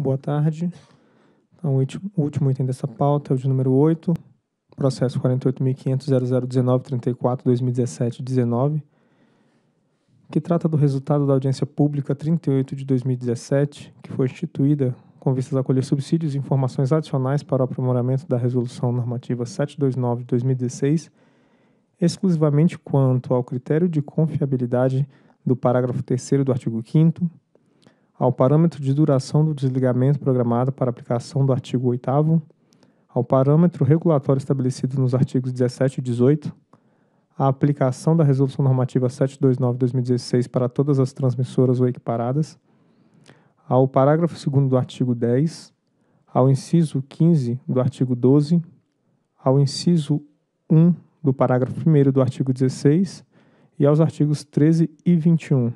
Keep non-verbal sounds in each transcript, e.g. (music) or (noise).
Boa tarde. Então, o último item dessa pauta é o de número 8, processo 48.500.0019.34.2017.19, que trata do resultado da audiência pública 38 de 2017, que foi instituída com vistas a colher subsídios e informações adicionais para o aprimoramento da Resolução Normativa 729 de 2016, exclusivamente quanto ao critério de confiabilidade do parágrafo 3 do artigo 5 ao parâmetro de duração do desligamento programado para aplicação do artigo 8 ao parâmetro regulatório estabelecido nos artigos 17 e 18, à aplicação da Resolução Normativa 729-2016 para todas as transmissoras ou equiparadas, ao parágrafo 2 do artigo 10, ao inciso 15 do artigo 12, ao inciso 1 do parágrafo 1 do artigo 16 e aos artigos 13 e 21.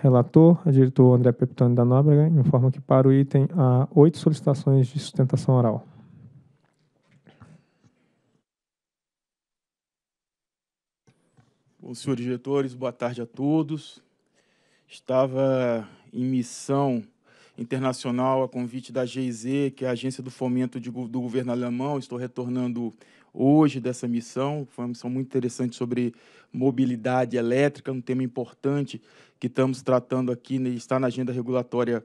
Relator, a diretor André Peptoni da Nóbrega, informa que para o item há oito solicitações de sustentação oral. Bom, senhores diretores, boa tarde a todos. Estava em missão internacional a convite da GIZ, que é a Agência do Fomento de, do Governo Alemão. Estou retornando hoje dessa missão. Foi uma missão muito interessante sobre mobilidade elétrica, um tema importante que estamos tratando aqui né, está na agenda regulatória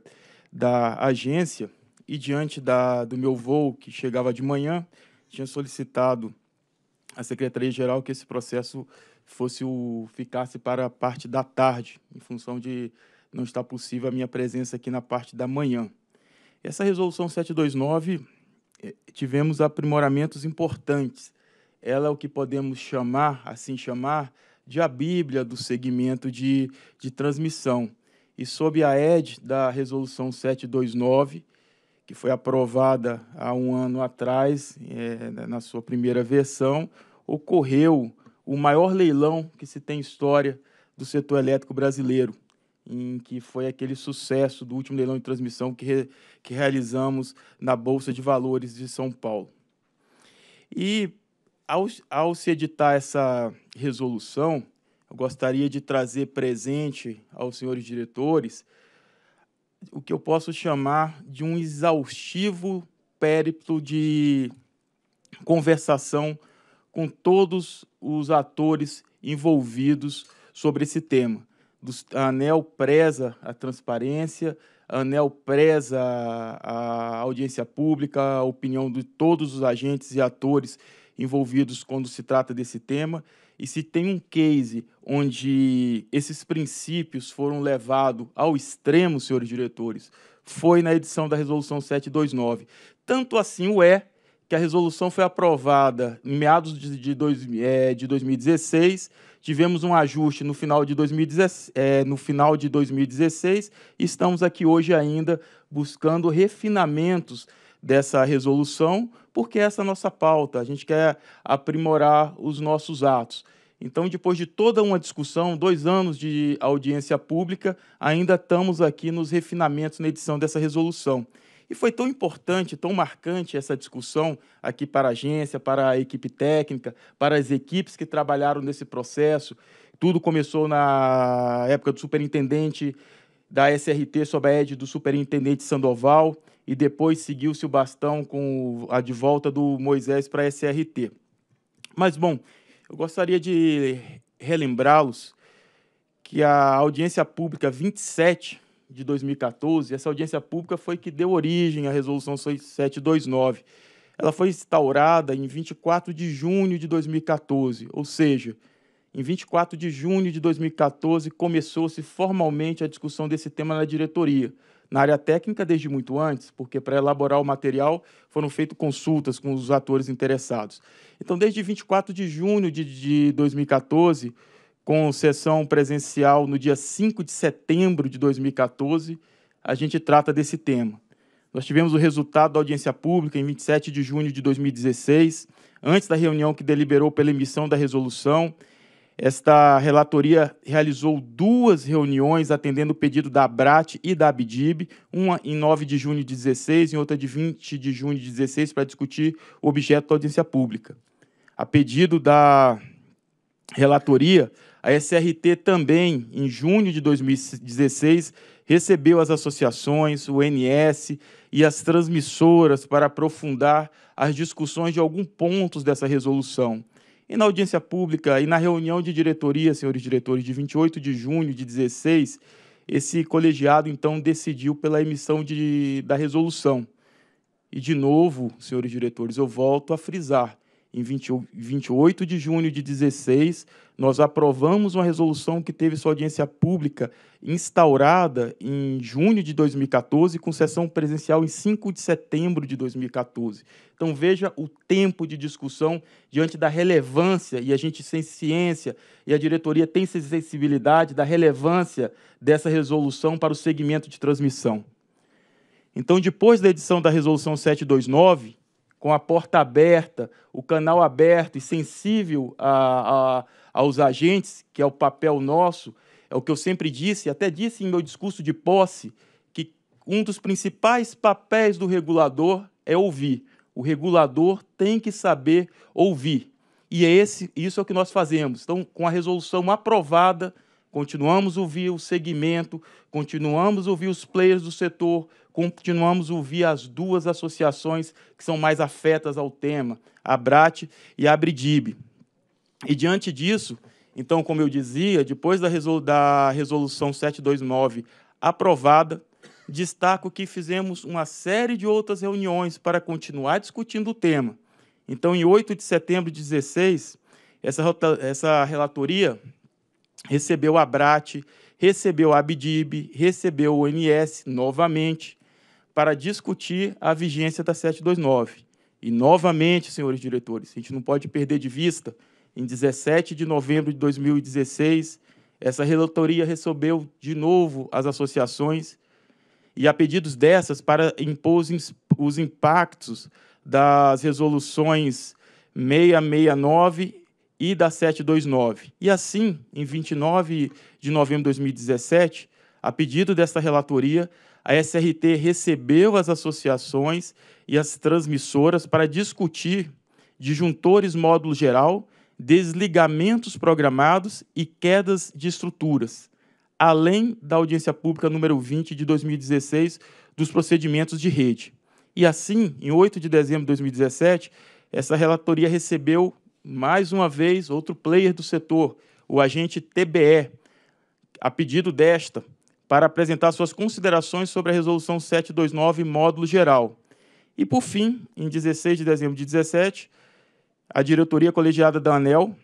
da agência. E diante da, do meu voo, que chegava de manhã, tinha solicitado à Secretaria-Geral que esse processo fosse o, ficasse para a parte da tarde, em função de não estar possível a minha presença aqui na parte da manhã. Essa resolução 729 eh, tivemos aprimoramentos importantes. Ela é o que podemos chamar, assim chamar, de a Bíblia do segmento de, de transmissão. E sob a ED da Resolução 729, que foi aprovada há um ano atrás, é, né, na sua primeira versão, ocorreu o maior leilão que se tem história do setor elétrico brasileiro, em que foi aquele sucesso do último leilão de transmissão que, re, que realizamos na Bolsa de Valores de São Paulo. E ao, ao se editar essa resolução, eu gostaria de trazer presente aos senhores diretores o que eu posso chamar de um exaustivo périplo de conversação com todos os atores envolvidos sobre esse tema. A ANEL preza a transparência, a ANEL preza a audiência pública, a opinião de todos os agentes e atores envolvidos quando se trata desse tema e se tem um case onde esses princípios foram levados ao extremo, senhores diretores, foi na edição da Resolução 729. Tanto assim o é que a resolução foi aprovada em meados de, de, é, de 2016, tivemos um ajuste no final, de 2016, é, no final de 2016 e estamos aqui hoje ainda buscando refinamentos dessa resolução porque essa é a nossa pauta, a gente quer aprimorar os nossos atos. Então, depois de toda uma discussão, dois anos de audiência pública, ainda estamos aqui nos refinamentos na edição dessa resolução. E foi tão importante, tão marcante essa discussão aqui para a agência, para a equipe técnica, para as equipes que trabalharam nesse processo. Tudo começou na época do superintendente da SRT sob a égide do superintendente Sandoval e depois seguiu-se o bastão com a de volta do Moisés para a SRT. Mas, bom, eu gostaria de relembrá-los que a audiência pública 27 de 2014, essa audiência pública foi que deu origem à Resolução 729. Ela foi instaurada em 24 de junho de 2014, ou seja, em 24 de junho de 2014 começou-se formalmente a discussão desse tema na diretoria na área técnica desde muito antes, porque para elaborar o material foram feitas consultas com os atores interessados. Então, desde 24 de junho de, de 2014, com sessão presencial no dia 5 de setembro de 2014, a gente trata desse tema. Nós tivemos o resultado da audiência pública em 27 de junho de 2016, antes da reunião que deliberou pela emissão da resolução esta relatoria realizou duas reuniões atendendo o pedido da Abrat e da Abdib, uma em 9 de junho de 16 e outra de 20 de junho de 16 para discutir o objeto da audiência pública. A pedido da relatoria, a SRT também, em junho de 2016, recebeu as associações, o NS e as transmissoras para aprofundar as discussões de alguns pontos dessa resolução e na audiência pública e na reunião de diretoria, senhores diretores, de 28 de junho de 16, esse colegiado então decidiu pela emissão de, da resolução. E de novo, senhores diretores, eu volto a frisar, em 20, 28 de junho de 16, nós aprovamos uma resolução que teve sua audiência pública instaurada em junho de 2014, com sessão presencial em 5 de setembro de 2014. Então veja o tempo de discussão diante da relevância, e a gente tem ciência, e a diretoria tem sensibilidade da relevância dessa resolução para o segmento de transmissão. Então, depois da edição da Resolução 729, com a porta aberta, o canal aberto e sensível a, a, aos agentes, que é o papel nosso, é o que eu sempre disse, até disse em meu discurso de posse, que um dos principais papéis do regulador é ouvir. O regulador tem que saber ouvir. E é esse, isso é o que nós fazemos. Então, com a resolução aprovada, continuamos a ouvir o segmento, continuamos a ouvir os players do setor, continuamos a ouvir as duas associações que são mais afetas ao tema, a BRAT e a ABRIDIB. E diante disso, então, como eu dizia, depois da, resolução 729 aprovada, destaco que fizemos uma série de outras reuniões para continuar discutindo o tema. Então, em 8 de setembro de 16, essa, essa relatoria recebeu a BRAT, recebeu a ABDIB, recebeu o ONS novamente, para discutir a vigência da 729. E, novamente, senhores diretores, a gente não pode perder de vista, em 17 de novembro de 2016, essa relatoria recebeu de novo as associações e a pedidos dessas para impor os impactos das resoluções 669 e da 729. E assim, em 29 de novembro de 2017, a pedido desta relatoria, a SRT recebeu as associações e as transmissoras para discutir disjuntores módulo geral, desligamentos programados e quedas de estruturas, além da audiência pública número 20 de 2016 dos procedimentos de rede. E assim, em 8 de dezembro de 2017, essa relatoria recebeu mais uma vez outro player do setor, o agente TBE, a pedido desta, para apresentar suas considerações sobre a Resolução 729, módulo geral. E, por fim, em 16 de dezembro de 17, a diretoria colegiada da ANEL,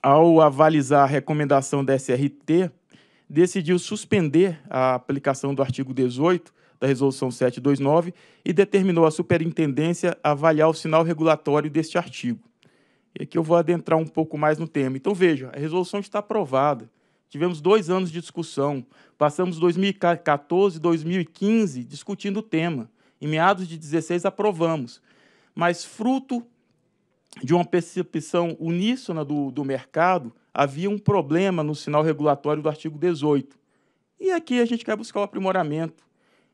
ao avalizar a recomendação da SRT, decidiu suspender a aplicação do artigo 18 da Resolução 729 e determinou à superintendência avaliar o sinal regulatório deste artigo. E aqui eu vou adentrar um pouco mais no tema. Então, veja, a resolução está aprovada. Tivemos dois anos de discussão. Passamos 2014, 2015 discutindo o tema. Em meados de 16 aprovamos. Mas fruto de uma percepção uníssona do, do mercado, havia um problema no sinal regulatório do artigo 18. E aqui a gente quer buscar o aprimoramento.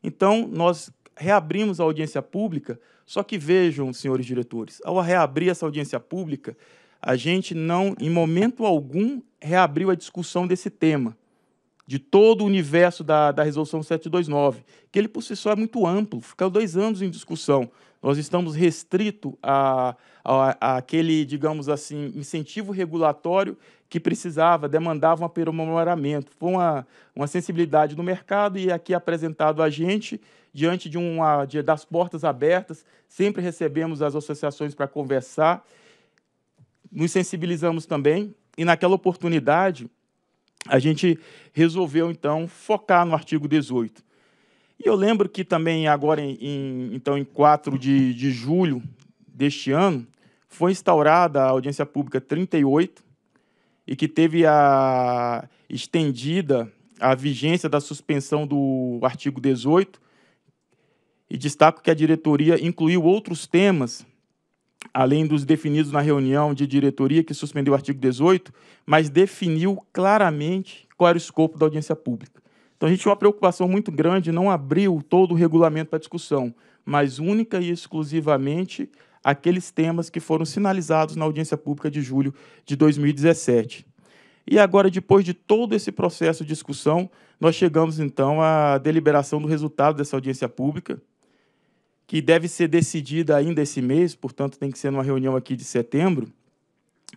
Então, nós reabrimos a audiência pública, só que vejam, senhores diretores, ao reabrir essa audiência pública, a gente não, em momento algum, reabriu a discussão desse tema, de todo o universo da, da Resolução 729, que ele por si só é muito amplo, ficou dois anos em discussão. Nós estamos restrito a, a, a aquele, digamos assim, incentivo regulatório que precisava, demandava um aprimoramento. Foi uma, uma sensibilidade do mercado e aqui apresentado a gente diante de uma de, das portas abertas, sempre recebemos as associações para conversar nos sensibilizamos também, e naquela oportunidade a gente resolveu então focar no artigo 18. E eu lembro que também agora, em, então, em 4 de, de julho deste ano, foi instaurada a audiência pública 38 e que teve a estendida a vigência da suspensão do artigo 18 e destaco que a diretoria incluiu outros temas além dos definidos na reunião de diretoria que suspendeu o artigo 18, mas definiu claramente qual era o escopo da audiência pública. Então a gente tinha uma preocupação muito grande, não abriu todo o regulamento para discussão, mas única e exclusivamente aqueles temas que foram sinalizados na audiência pública de julho de 2017. E agora, depois de todo esse processo de discussão, nós chegamos então à deliberação do resultado dessa audiência pública, que deve ser decidida ainda esse mês, portanto, tem que ser numa reunião aqui de setembro,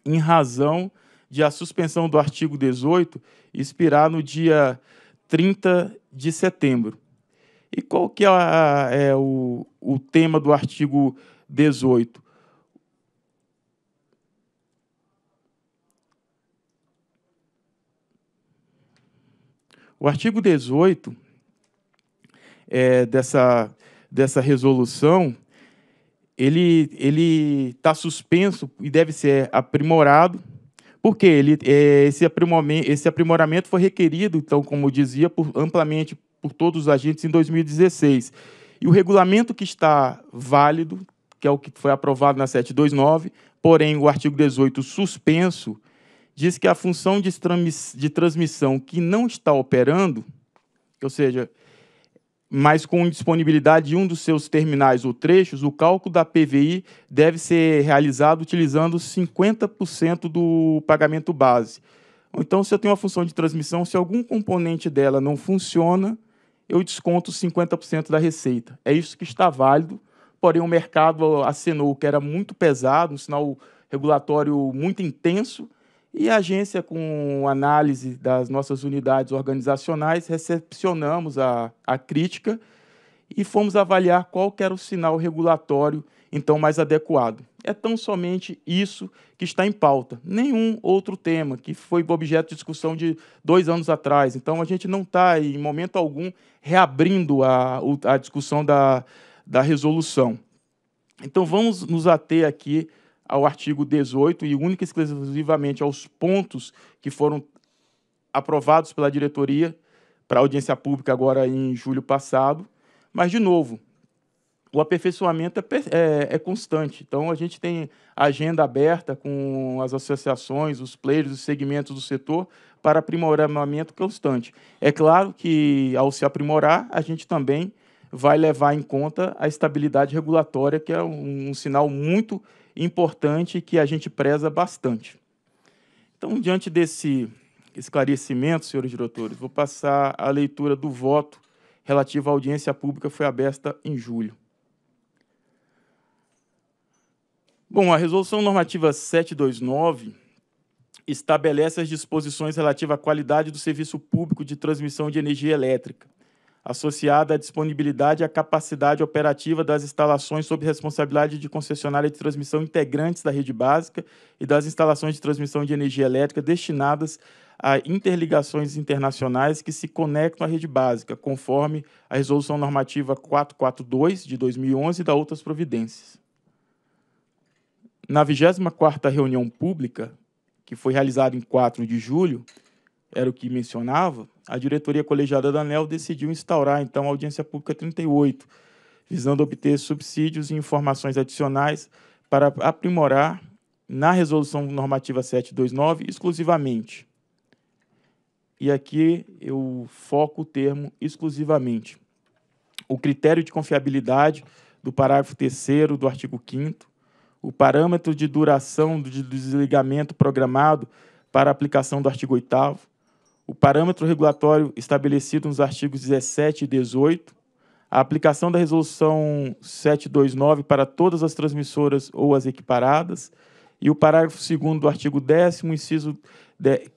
em razão de a suspensão do artigo 18 expirar no dia 30 de setembro. E qual que é, a, é o, o tema do artigo 18? O artigo 18 é, dessa dessa resolução, ele ele está suspenso e deve ser aprimorado, porque ele é, esse aprimoramento, esse aprimoramento foi requerido, então, como dizia, por, amplamente por todos os agentes em 2016. E o regulamento que está válido, que é o que foi aprovado na 729, porém o artigo 18 suspenso, diz que a função de, transmissão que não está operando, ou seja, mas com indisponibilidade de um dos seus terminais ou trechos, o cálculo da PVI deve ser realizado utilizando 50% do pagamento base. Então, se eu tenho uma função de transmissão, se algum componente dela não funciona, eu desconto 50% da receita. É isso que está válido, porém o mercado acenou que era muito pesado, um sinal regulatório muito intenso, e a agência, com análise das nossas unidades organizacionais, recepcionamos a, a crítica e fomos avaliar qual era o sinal regulatório então mais adequado. É tão somente isso que está em pauta, nenhum outro tema que foi objeto de discussão de dois anos atrás. Então a gente não está em momento algum reabrindo a, a discussão da, da resolução. Então vamos nos ater aqui ao artigo 18 e única e exclusivamente aos pontos que foram aprovados pela diretoria para audiência pública agora em julho passado. Mas, de novo, o aperfeiçoamento é, é, é, constante. Então, a gente tem agenda aberta com as associações, os players, os segmentos do setor para aprimoramento constante. É claro que, ao se aprimorar, a gente também vai levar em conta a estabilidade regulatória, que é um, um sinal muito importante que a gente preza bastante. Então, diante desse esclarecimento, senhores diretores, vou passar a leitura do voto relativo à audiência pública foi aberta em julho. Bom, a Resolução Normativa 729 estabelece as disposições relativas à qualidade do serviço público de transmissão de energia elétrica associada à disponibilidade e à capacidade operativa das instalações sob responsabilidade de concessionária de transmissão integrantes da rede básica e das instalações de transmissão de energia elétrica destinadas a interligações internacionais que se conectam à rede básica, conforme a Resolução Normativa 442 de 2011 e da outras providências. Na 24ª reunião pública, que foi realizada em 4 de julho, era o que mencionava, a diretoria colegiada da ANEL decidiu instaurar, então, a audiência pública 38, visando obter subsídios e informações adicionais para aprimorar na resolução normativa 729 exclusivamente. E aqui eu foco o termo exclusivamente. O critério de confiabilidade do parágrafo 3 do artigo 5 o parâmetro de duração do desligamento programado para aplicação do artigo 8 o parâmetro regulatório estabelecido nos artigos 17 e 18, a aplicação da Resolução 729 para todas as transmissoras ou as equiparadas, e o parágrafo 2 do artigo 10, inciso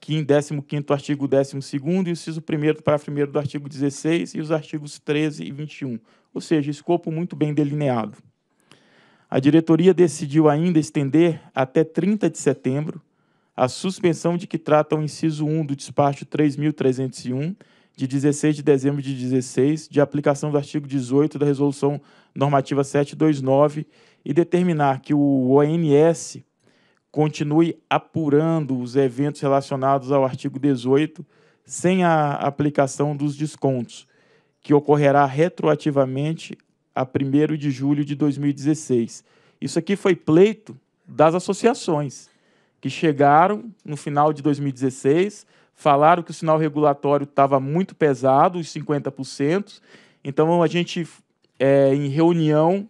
15 do artigo 12 e inciso 1 do parágrafo 1 do artigo 16 e os artigos 13 e 21, ou seja, escopo muito bem delineado. A diretoria decidiu ainda estender até 30 de setembro a suspensão de que trata o inciso 1 do despacho 3.301, de 16 de dezembro de 16, de aplicação do artigo 18 da Resolução Normativa 729, e determinar que o ONS continue apurando os eventos relacionados ao artigo 18 sem a aplicação dos descontos, que ocorrerá retroativamente a 1 de julho de 2016. Isso aqui foi pleito das associações que chegaram no final de 2016, falaram que o sinal regulatório estava muito pesado, os 50%. Então a gente, é, em reunião,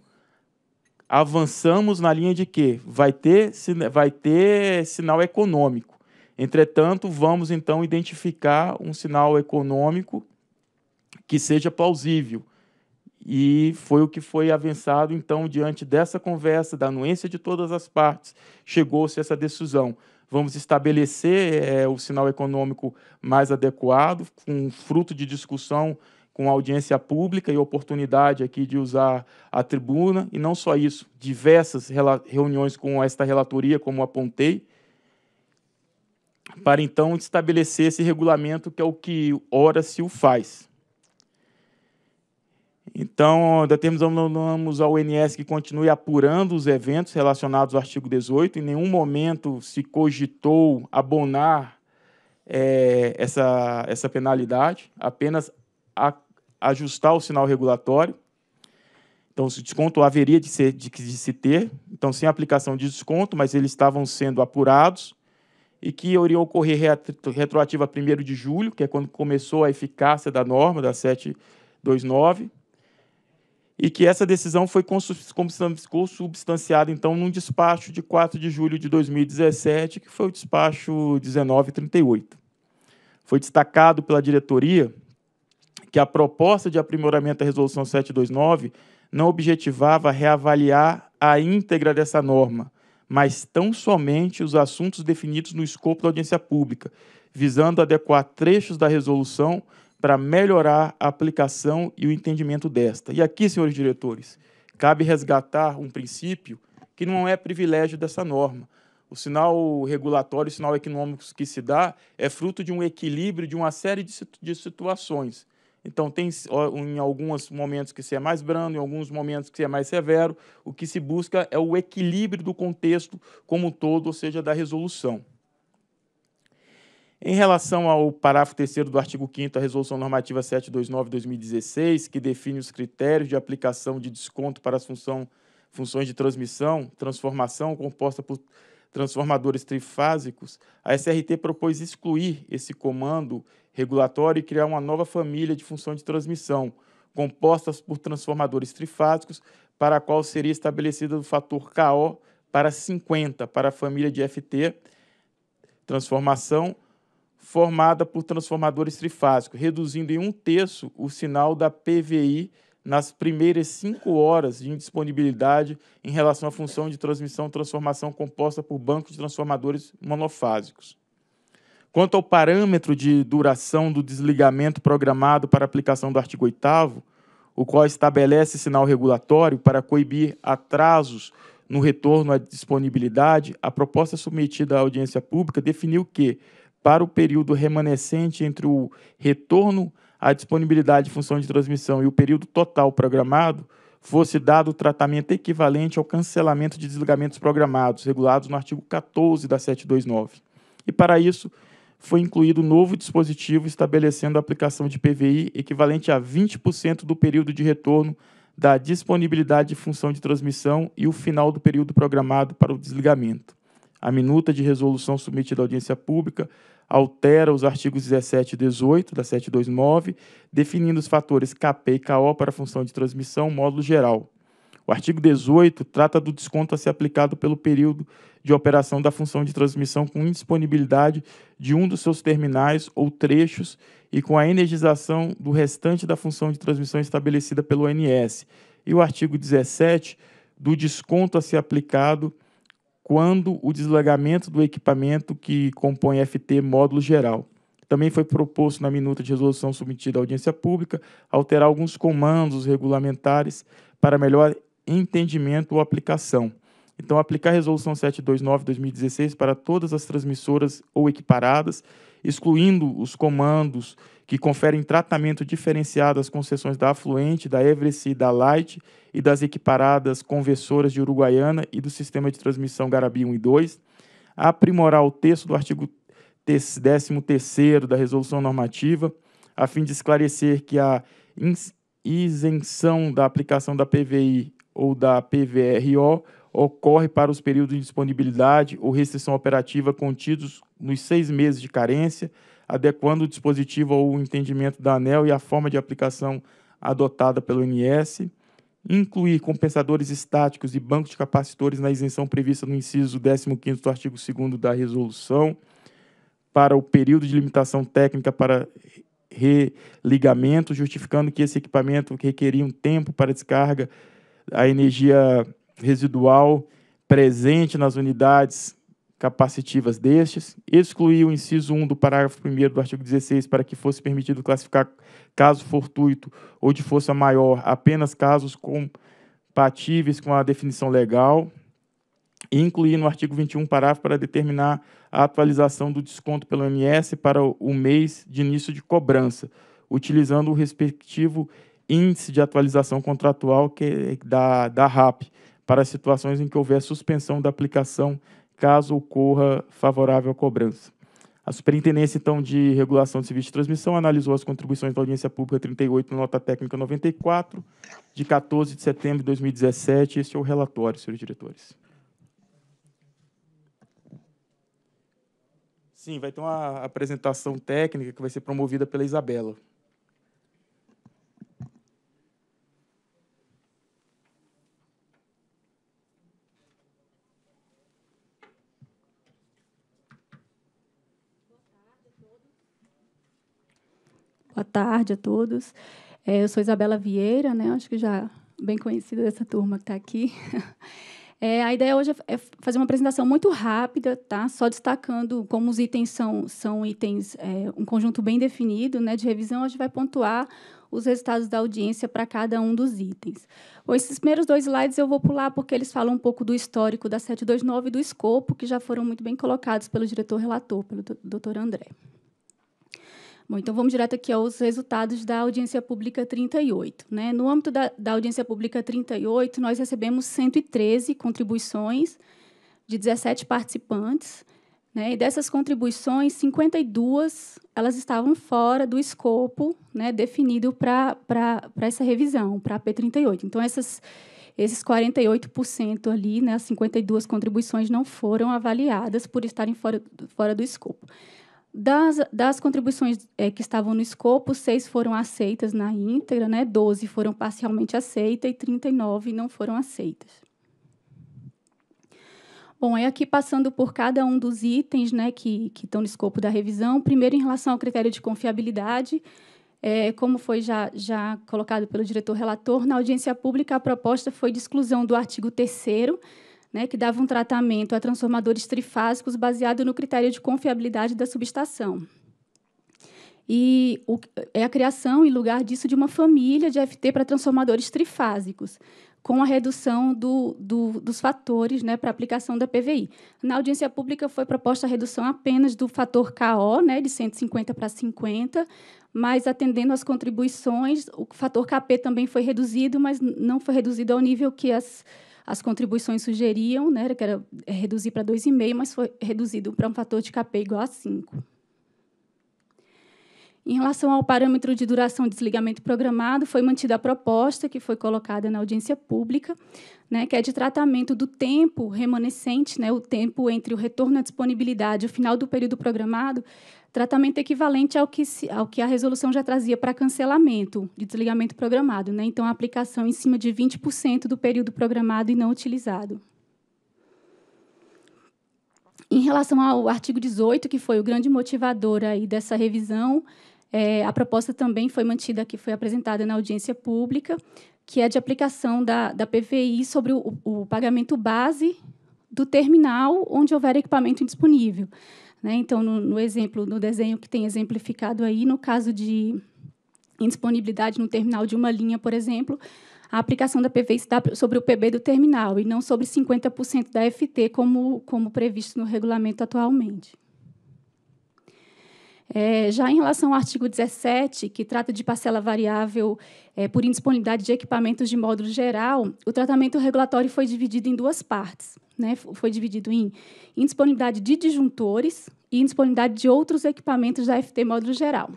avançamos na linha de que vai ter, vai ter sinal econômico. Entretanto, vamos então identificar um sinal econômico que seja plausível. E foi o que foi avançado, então, diante dessa conversa, da anuência de todas as partes, chegou-se essa decisão. Vamos estabelecer é, o sinal econômico mais adequado, com fruto de discussão com audiência pública e oportunidade aqui de usar a tribuna, e não só isso, diversas reuniões com esta relatoria, como apontei, para então estabelecer esse regulamento que é o que ora se o faz. Então, determinamos ao ONS que continue apurando os eventos relacionados ao artigo 18. Em nenhum momento se cogitou abonar é, essa, essa penalidade, apenas a, ajustar o sinal regulatório. Então, o desconto haveria de, ser, de, de se ter, então, sem aplicação de desconto, mas eles estavam sendo apurados e que iria ocorrer retro, retroativa a 1 de julho, que é quando começou a eficácia da norma, da 729 e que essa decisão foi consubstanciada, então, num despacho de 4 de julho de 2017, que foi o despacho 1938. Foi destacado pela diretoria que a proposta de aprimoramento da Resolução 729 não objetivava reavaliar a íntegra dessa norma, mas tão somente os assuntos definidos no escopo da audiência pública, visando adequar trechos da resolução para melhorar a aplicação e o entendimento desta. E aqui, senhores diretores, cabe resgatar um princípio que não é privilégio dessa norma. O sinal regulatório, o sinal econômico que se dá é fruto de um equilíbrio de uma série de situações. Então, tem em alguns momentos que se é mais brando, em alguns momentos que se é mais severo. O que se busca é o equilíbrio do contexto como um todo, ou seja, da resolução. Em relação ao parágrafo 3 do artigo 5 da Resolução Normativa 729-2016, que define os critérios de aplicação de desconto para as função, funções de transmissão, transformação composta por transformadores trifásicos, a SRT propôs excluir esse comando regulatório e criar uma nova família de função de transmissão, compostas por transformadores trifásicos, para a qual seria estabelecido o fator KO para 50 para a família de FT, transformação, formada por transformadores trifásicos, reduzindo em um terço o sinal da PVI nas primeiras cinco horas de indisponibilidade em relação à função de transmissão-transformação composta por banco de transformadores monofásicos. Quanto ao parâmetro de duração do desligamento programado para aplicação do artigo 8 o qual estabelece sinal regulatório para coibir atrasos no retorno à disponibilidade, a proposta submetida à audiência pública definiu que, para o período remanescente entre o retorno à disponibilidade de função de transmissão e o período total programado, fosse dado o tratamento equivalente ao cancelamento de desligamentos programados, regulados no artigo 14 da 729. E para isso, foi incluído um novo dispositivo estabelecendo a aplicação de PVI equivalente a 20% do período de retorno da disponibilidade de função de transmissão e o final do período programado para o desligamento. A minuta de resolução submetida à audiência pública altera os artigos 17 e 18 da 729, definindo os fatores KP e KO para a função de transmissão módulo geral. O artigo 18 trata do desconto a ser aplicado pelo período de operação da função de transmissão com indisponibilidade de um dos seus terminais ou trechos e com a energização do restante da função de transmissão estabelecida pelo ONS. E o artigo 17 do desconto a ser aplicado quando o desligamento do equipamento que compõe FT módulo geral. Também foi proposto na minuta de resolução submetida à audiência pública alterar alguns comandos regulamentares para melhor entendimento ou aplicação. Então, aplicar a Resolução 729-2016 para todas as transmissoras ou equiparadas, excluindo os comandos que conferem tratamento diferenciado às concessões da Afluente, da Everest, da Light e das equiparadas conversoras de Uruguaiana e do sistema de transmissão Garabi 1 e 2, aprimorar o texto do artigo 13º da Resolução Normativa, a fim de esclarecer que a isenção da aplicação da PVI ou da PVRO ocorre para os períodos de disponibilidade ou restrição operativa contidos nos seis meses de carência, adequando o dispositivo ao entendimento da ANEL e à forma de aplicação adotada pelo INS, incluir compensadores estáticos e bancos de capacitores na isenção prevista no inciso 15º do artigo 2 da resolução, para o período de limitação técnica para religamento, justificando que esse equipamento requeria um tempo para descarga, a energia residual presente nas unidades capacitivas destes, excluir o inciso 1 do parágrafo 1 do artigo 16 para que fosse permitido classificar caso fortuito ou de força maior apenas casos compatíveis com a definição legal, e incluir no artigo 21 parágrafo para determinar a atualização do desconto pelo MS para o mês de início de cobrança, utilizando o respectivo índice de atualização contratual que é da, da RAP para situações em que houver suspensão da aplicação caso ocorra favorável à cobrança. A Superintendência, então, de Regulação de Serviços de Transmissão analisou as contribuições da Audiência Pública 38 na Nota Técnica 94, de 14 de setembro de 2017. Este é o relatório, senhores diretores. Sim, vai ter uma apresentação técnica que vai ser promovida pela Isabela. tarde a todos. É, eu sou Isabela Vieira, né? Acho que já bem conhecida dessa turma que está aqui. (laughs) É, a ideia hoje é, é fazer uma apresentação muito rápida, tá? Só destacando como os itens são, são itens, é, um conjunto bem definido né, de revisão, a gente vai pontuar os resultados da audiência para cada um dos itens. Bom, esses primeiros dois slides eu vou pular porque eles falam um pouco do histórico da 729 e do escopo, que já foram muito bem colocados pelo diretor relator, pelo doutor André. Bom, então vamos direto aqui aos resultados da audiência pública 38. Né? No âmbito da, da audiência pública 38, nós recebemos 113 contribuições de 17 participantes, né? E dessas contribuições, 52 elas estavam fora do escopo né, definido para essa revisão, para a P38. Então, essas, esses 48% ali, né, as 52 contribuições não foram avaliadas por estarem fora, fora do escopo. Das, das contribuições é, que estavam no escopo, seis foram aceitas na íntegra, né? 12 foram parcialmente aceitas e 39 não foram aceitas. Bom, é aqui passando por cada um dos itens né, que, que estão no escopo da revisão. Primeiro, em relação ao critério de confiabilidade, é, como foi já, já colocado pelo diretor relator, na audiência pública a proposta foi de exclusão do artigo 3 né, que dava um tratamento a transformadores trifásicos baseado no critério de confiabilidade da subestação. E o, é a criação, em lugar disso, de uma família de FT para transformadores trifásicos, com a redução do, do, dos fatores né, para aplicação da PVI. Na audiência pública foi proposta a redução apenas do fator KO, né, de 150 para 50, mas atendendo às contribuições, o fator KP também foi reduzido, mas não foi reduzido ao nível que as as contribuições sugeriam né, que era é, reduzir para 2,5, mas foi reduzido para um fator de KP igual a 5. Em relação ao parâmetro de duração de desligamento programado, foi mantida a proposta que foi colocada na audiência pública, né, que é de tratamento do tempo remanescente, né, o tempo entre o retorno à disponibilidade e o final do período programado, tratamento equivalente ao que, se, ao que a resolução já trazia para cancelamento de desligamento programado, né? Então, a aplicação em cima de 20% do período programado e não utilizado. Em relação ao artigo 18, que foi o grande motivador aí dessa revisão, é, a proposta também foi mantida, que foi apresentada na audiência pública, que é de aplicação da, da PVI sobre o, o pagamento base do terminal onde houver equipamento disponível. Né? Então, no, no, exemplo, no desenho que tem exemplificado aí, no caso de indisponibilidade no terminal de uma linha, por exemplo, a aplicação da PV está sobre o PB do terminal e não sobre 50% da FT, como, como previsto no regulamento atualmente. É, já em relação ao artigo 17, que trata de parcela variável é, por indisponibilidade de equipamentos de modo geral, o tratamento regulatório foi dividido em duas partes. Né? Foi dividido em indisponibilidade de disjuntores e indisponibilidade de outros equipamentos da FT modo geral.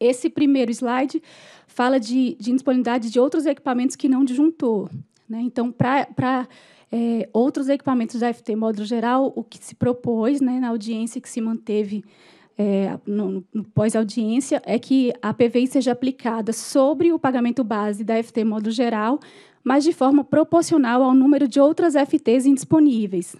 Esse primeiro slide fala de, de indisponibilidade de outros equipamentos que não disjuntor. Né? Então, para é, outros equipamentos da FT modo geral, o que se propôs né, na audiência que se manteve é, no, no pós-audiência é que a PVI seja aplicada sobre o pagamento base da FT modo geral, mas de forma proporcional ao número de outras FTs indisponíveis.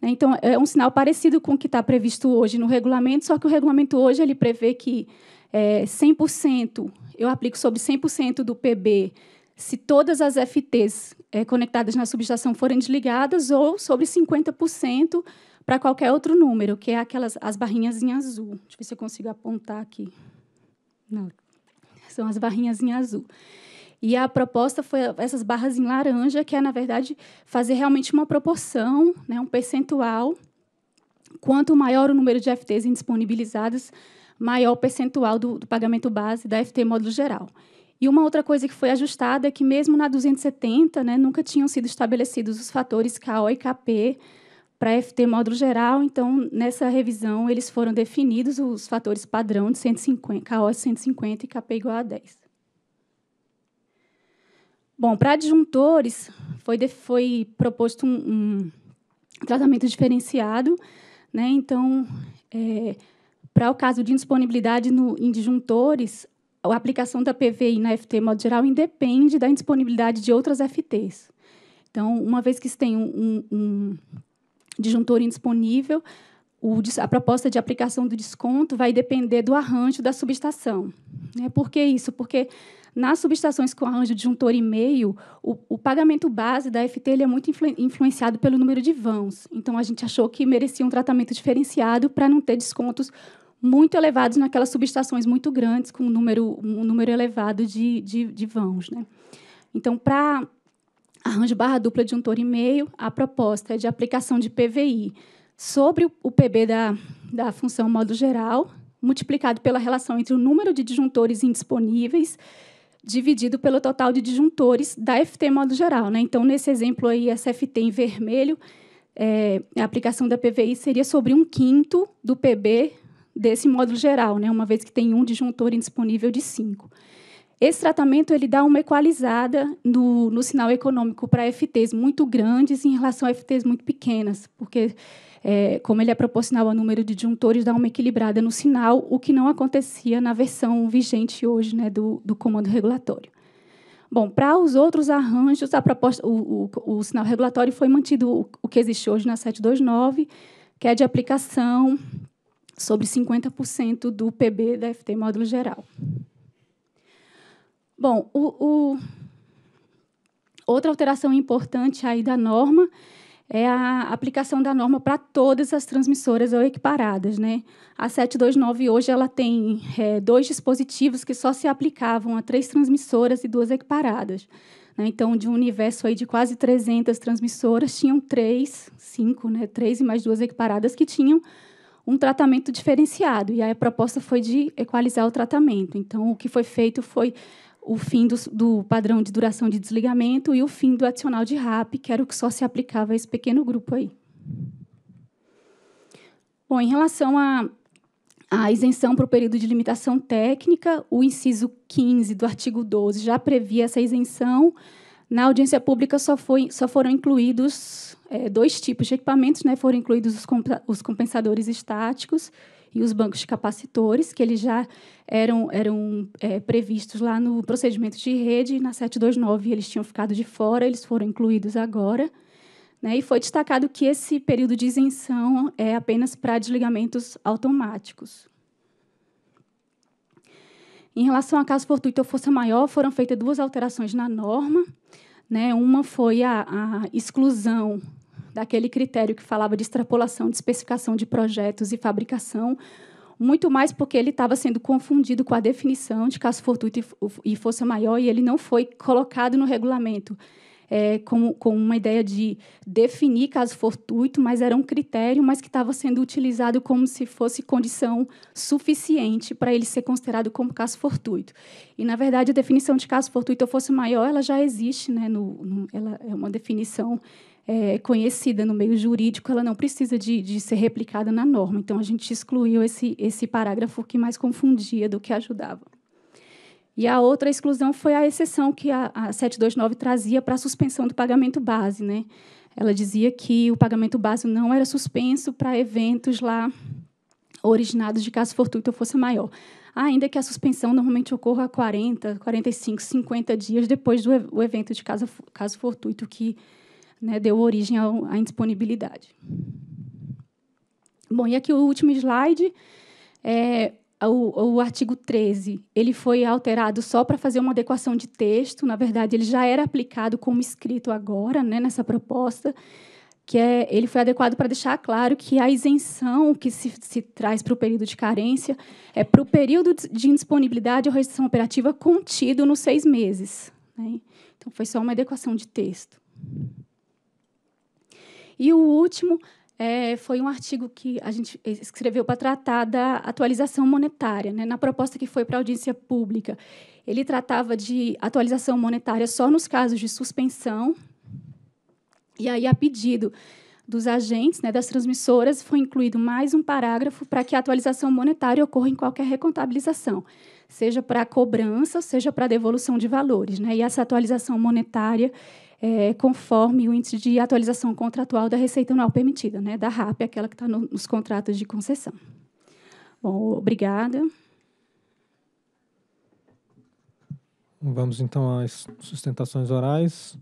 Né, então, é um sinal parecido com o que está previsto hoje no regulamento, só que o regulamento hoje ele prevê que é, 100%, eu aplico sobre 100% do PB se todas as FTs é, conectadas na subestação forem desligadas ou sobre 50% para qualquer outro número, que é aquelas as barrinhas em azul. Deixa eu ver se eu consigo apontar aqui. Não, são as barrinhas em azul. E a proposta foi essas barras em laranja, que é, na verdade, fazer realmente uma proporção, né, um percentual. Quanto maior o número de FTs indisponibilizadas, maior o percentual do, do pagamento base da FT módulo geral. E uma outra coisa que foi ajustada é que, mesmo na 270, né, nunca tinham sido estabelecidos os fatores KO e KP para a FT módulo geral, então, nessa revisão, eles foram definidos os fatores padrão de 150, KOS 150 e KP igual a 10. Bom, para adjuntores, foi, de, foi proposto um, um, tratamento diferenciado. Né? Então, é, para o caso de indisponibilidade no, em disjuntores, a aplicação da PVI na FT, modo geral, independe da indisponibilidade de outras FTs. Então, uma vez que se tem um, um, disjuntor indisponível, o, a proposta de aplicação do desconto vai depender do arranjo da subestação. É Por que isso? Porque nas subestações com arranjo disjuntor e meio, o, o pagamento base da FT ele é muito influ, influenciado pelo número de vãos. Então, a gente achou que merecia um tratamento diferenciado para não ter descontos muito elevados naquelas subestações muito grandes, com um número, um número elevado de, de, de vãos. Né? Então, para arranjo barra dupla de um touro e meio, a proposta é de aplicação de PVI sobre o PB da, da função modo geral, multiplicado pela relação entre o número de disjuntores indisponíveis dividido pelo total de disjuntores da FT modo geral. Né? Então, nesse exemplo aí, essa FT em vermelho, é, a aplicação da PVI seria sobre um quinto do PB desse módulo geral, né? uma vez que tem um disjuntor indisponível de cinco. Esse tratamento ele dá uma equalizada no, no sinal econômico para FTs muito grandes em relação a FTs muito pequenas, porque é, como ele é proporcional ao número de disjuntores, dá uma equilibrada no sinal, o que não acontecia na versão vigente hoje né, do, do comando regulatório. Bom, para os outros arranjos, a proposta, o, o, o sinal regulatório foi mantido o, o que existe hoje na 729, que é de aplicação sobre 50% do PB da FT módulo geral. Bom, o, o... outra alteração importante aí da norma é a aplicação da norma para todas as transmissoras ou equiparadas. Né? A 729 hoje ela tem é, dois dispositivos que só se aplicavam a três transmissoras e duas equiparadas. Né? Então, de um universo aí de quase 300 transmissoras, tinham três, cinco, né? três e mais duas equiparadas que tinham um tratamento diferenciado. E aí a proposta foi de equalizar o tratamento. Então, o que foi feito foi o fim do, do, padrão de duração de desligamento e o fim do adicional de RAP, que era o que só se aplicava a esse pequeno grupo aí. Bom, em relação à, à isenção para o período de limitação técnica, o inciso 15 do artigo 12 já previa essa isenção. Na audiência pública só, foi, só foram incluídos é, dois tipos de equipamentos, né? foram incluídos os, os compensadores estáticos e os bancos capacitores, que eles já eram, eram é, previstos lá no procedimento de rede, na 729 eles tinham ficado de fora, eles foram incluídos agora. Né? E foi destacado que esse período de isenção é apenas para desligamentos automáticos. Em relação a caso fortuito ou força maior, foram feitas duas alterações na norma. Né? Uma foi a, a exclusão daquele critério que falava de extrapolação de especificação de projetos e fabricação, muito mais porque ele estava sendo confundido com a definição de caso fortuito e força maior e ele não foi colocado no regulamento. É, como, com uma ideia de definir caso fortuito, mas era um critério, mas que estava sendo utilizado como se fosse condição suficiente para ele ser considerado como caso fortuito. E, na verdade, a definição de caso fortuito ou força maior, ela já existe, né, no, no ela é uma definição é, conhecida no meio jurídico, ela não precisa de, de, ser replicada na norma. Então, a gente excluiu esse, esse parágrafo que mais confundia do que ajudava. E a outra exclusão foi a exceção que a, a 729 trazia para a suspensão do pagamento base. Né? Ela dizia que o pagamento base não era suspenso para eventos lá originados de caso fortuito ou força maior ainda que a suspensão normalmente ocorra 40, 45, 50 dias depois do evento de caso, caso fortuito que né, deu origem à indisponibilidade. Bom, e aqui o último slide. É, o, o, artigo 13 ele foi alterado só para fazer uma adequação de texto. Na verdade, ele já era aplicado como escrito agora, né, nessa proposta, que é, ele foi adequado para deixar claro que a isenção que se, se traz para o período de carência é para o período de indisponibilidade ou restrição operativa contido nos seis meses. Né? Então, foi só uma adequação de texto. E o último é, foi um artigo que a gente escreveu para tratar da atualização monetária, né, na proposta que foi para a audiência pública. Ele tratava de atualização monetária só nos casos de suspensão, e aí, a pedido dos agentes, né, das transmissoras, foi incluído mais um parágrafo para que a atualização monetária ocorra em qualquer recontabilização, seja para cobrança, seja para devolução de valores. Né? E essa atualização monetária é, conforme o índice de atualização contratual da receita anual permitida, né, da RAP, aquela que está no, nos contratos de concessão. Bom, obrigada. Vamos então às sustentações orais.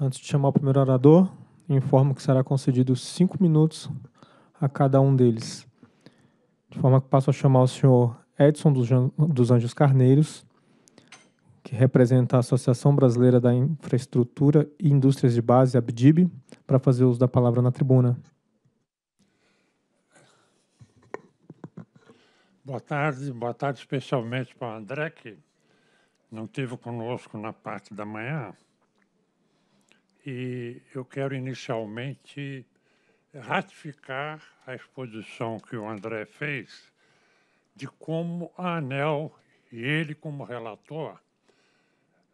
Antes de chamar o primeiro orador, informo que será concedido cinco minutos a cada um deles. De forma que passo a chamar o senhor Edson dos Anjos Carneiros, que representa a Associação Brasileira da Infraestrutura e Indústrias de Base, ABDIB, para fazer uso da palavra na tribuna. Boa tarde, boa tarde especialmente para o André, que não esteve conosco na parte da manhã. E eu quero inicialmente ratificar a exposição que o André fez de como a ANEL e ele como relator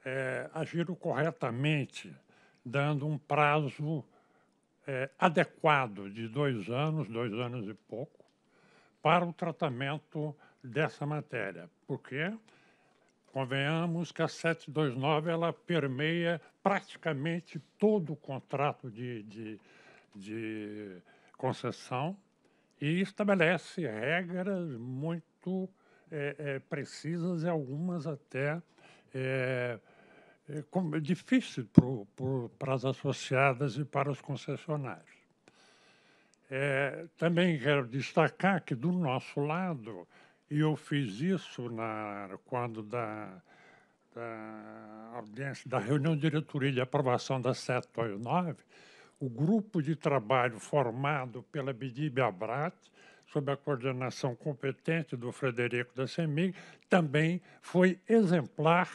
é, agiram corretamente, dando um prazo é, adequado de dois anos, dois anos e pouco, para o tratamento dessa matéria, porque convenhamos que a 729 ela permeia praticamente todo o contrato de, de, de concessão e estabelece regras muito é, é, precisas e algumas até é, é, é difícil para as associadas e para os concessionários. É, também quero destacar que, do nosso lado, e eu fiz isso na, quando da, da audiência, da reunião de diretoria de aprovação da 789, o grupo de trabalho formado pela Bidib Abrat, sob a coordenação competente do Frederico da Semig, também foi exemplar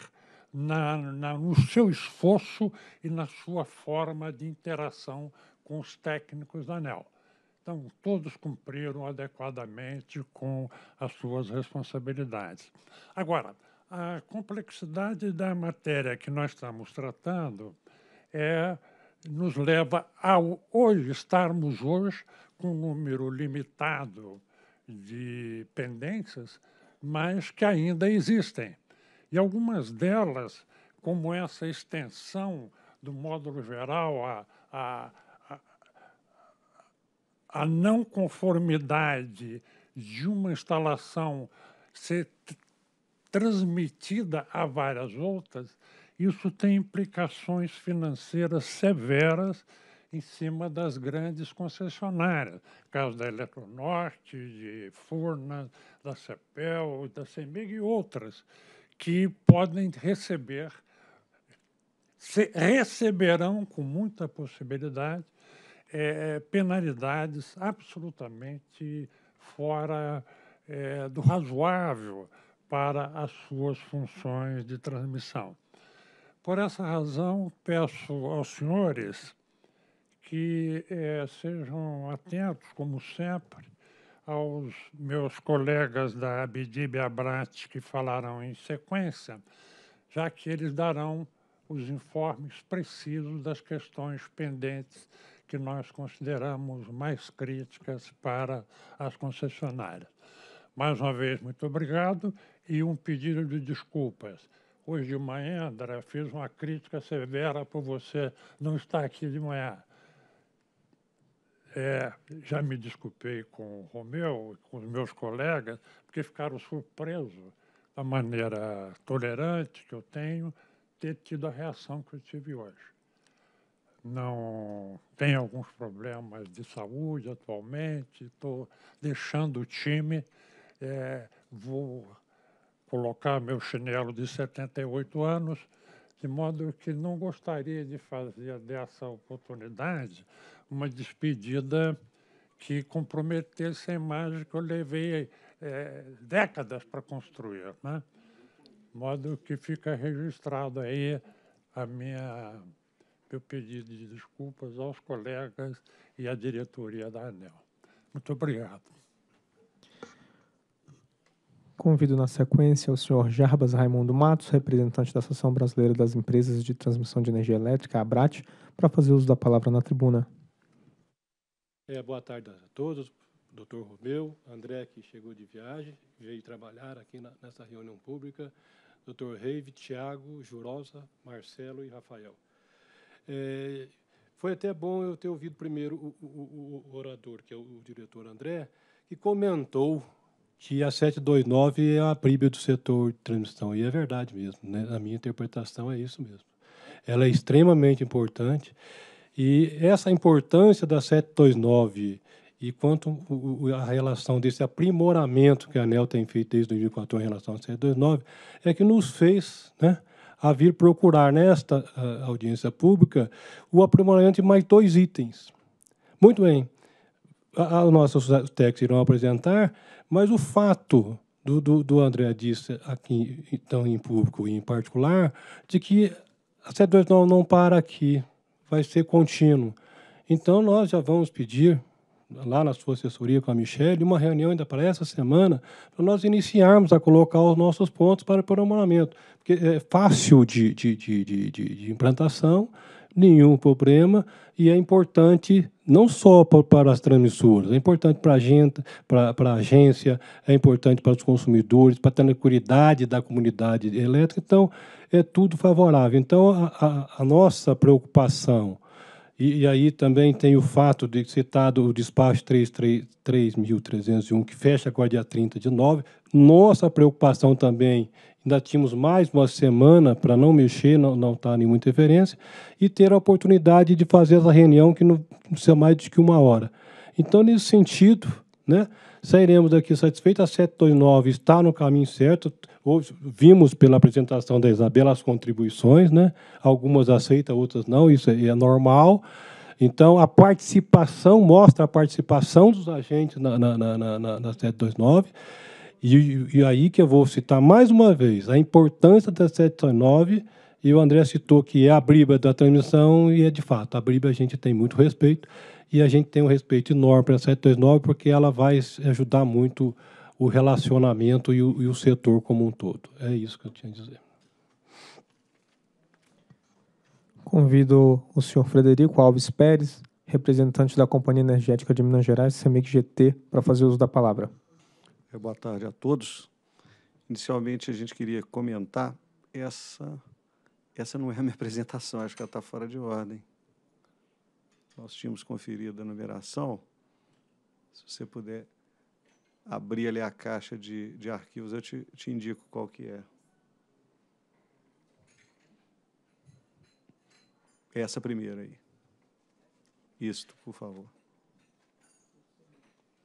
na, na, no seu esforço e na sua forma de interação com os técnicos da ANEL. Então, todos cumpriram adequadamente com as suas responsabilidades. Agora, a complexidade da matéria que nós estamos tratando é, nos leva ao hoje estarmos hoje com um número limitado de pendências, mas que ainda existem. E algumas delas, como essa extensão do módulo geral, a, a, a, a não conformidade de uma instalação ser transmitida a várias outras, isso tem implicações financeiras severas em cima das grandes concessionárias, caso da Eletronorte, de Furnas, da CEPEL, da CEMIG e outras que podem receber, se, receberão com muita possibilidade é, é, penalidades absolutamente fora é, do razoável para as suas funções de transmissão. Por essa razão, peço aos senhores que é, sejam atentos, como sempre, aos meus colegas da Abdib Abrat que falarão em sequência, já que eles darão os informes precisos das questões pendentes que nós consideramos mais críticas para as concessionárias. Mais uma vez, muito obrigado e um pedido de desculpas. Hoje de manhã, André, fiz uma crítica severa por você não estar aqui de manhã. É, já me desculpei com o Romeu, com os meus colegas, porque ficaram surpresos da maneira tolerante que eu tenho ter tido a reação que eu tive hoje. Não tenho alguns problemas de saúde atualmente, estou deixando o time, é, vou colocar meu chinelo de 78 anos, de modo que não gostaria de fazer dessa oportunidade uma despedida que comprometesse a imagem que eu levei é, décadas para construir. Né? modo que fica registrado aí a minha meu pedido de desculpas aos colegas e à diretoria da ANEL. Muito obrigado. Convido na sequência o senhor Jarbas Raimundo Matos, representante da Associação Brasileira das Empresas de Transmissão de Energia Elétrica, ABRAT, para fazer uso da palavra na tribuna. É, boa tarde a todos. Doutor Romeu, André, que chegou de viagem, veio trabalhar aqui na, nessa reunião pública, doutor Reive, Tiago, Jurosa, Marcelo e Rafael. É, foi até bom eu ter ouvido primeiro o, o, o orador, que é o, o, diretor André, que comentou que a 729 é a príbia do setor de transmissão. E é verdade mesmo, né? a minha interpretação é isso mesmo. Ela é extremamente importante. E essa importância da 729 e quanto a relação desse aprimoramento que a ANEL tem feito desde 2014 em relação à 729 é que nos fez né, a vir procurar nesta audiência pública o aprimoramento de mais dois itens. Muito bem, os nossos técnicos irão apresentar, mas o fato do, do, do André disse aqui, então em público e em particular, de que a 729 não para aqui, vai ser contínuo. Então, nós já vamos pedir, lá na sua assessoria com a Michelle, uma reunião ainda para essa semana, para nós iniciarmos a colocar os nossos pontos para o programamento. Porque é fácil de, de, de, de, de implantação, nenhum problema, e é importante não só para as transmissoras, é importante para a gente, para, para a agência, é importante para os consumidores, para a tranquilidade da comunidade elétrica, então é tudo favorável. Então a, a, a nossa preocupação, e, e, aí também tem o fato de citado o despacho 3.301, que fecha agora dia 30 de novembro nossa preocupação também ainda tínhamos mais uma semana para não mexer, não, não estar tá muita interferência, e ter a oportunidade de fazer essa reunião que não precisa mais de que uma hora. Então, nesse sentido, né, sairemos daqui satisfeitos, a 729 está no caminho certo, Hoje, vimos pela apresentação da Isabela as contribuições, né, algumas aceita, outras não, isso é, é normal, então, a participação mostra a participação dos agentes na, na, na, na, na 729. E, e aí que eu vou citar mais uma vez a importância da 719, e o André citou que é a briba da transmissão, e é de fato, a briba a gente tem muito respeito, e a gente tem um respeito enorme para a 729, porque ela vai ajudar muito o relacionamento e o, e o setor como um todo. É isso que eu tinha a dizer. Convido o senhor Frederico Alves Pérez, representante da Companhia Energética de Minas Gerais, CEMIG GT, para fazer uso da palavra boa tarde a todos. Inicialmente, a gente queria comentar essa... Essa não é a minha (laughs) apresentação, acho que ela está fora de ordem. Nós tínhamos conferido a numeração. Se você puder abrir ali a caixa de, de arquivos, eu te, te indico qual que é. Essa primeira aí. Isto, por favor.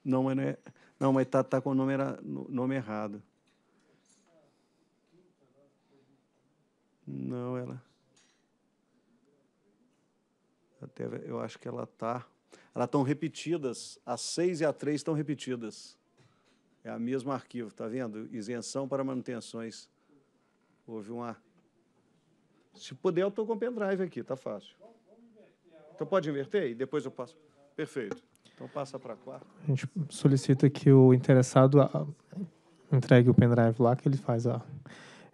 Não é... é não, mas está tá com o nome, era, nome errado. Não, ela. Até eu acho que ela tá. Elas estão repetidas. A 6 e a 3 estão repetidas. É a mesma arquivo, tá vendo? Isenção para manutenções. Houve uma. Se puder, eu estou com o pendrive aqui, tá fácil. Então pode inverter e depois eu passo. Perfeito. Então passa para quarta. A gente solicita que o interessado entregue o pendrive lá, que ele faz a.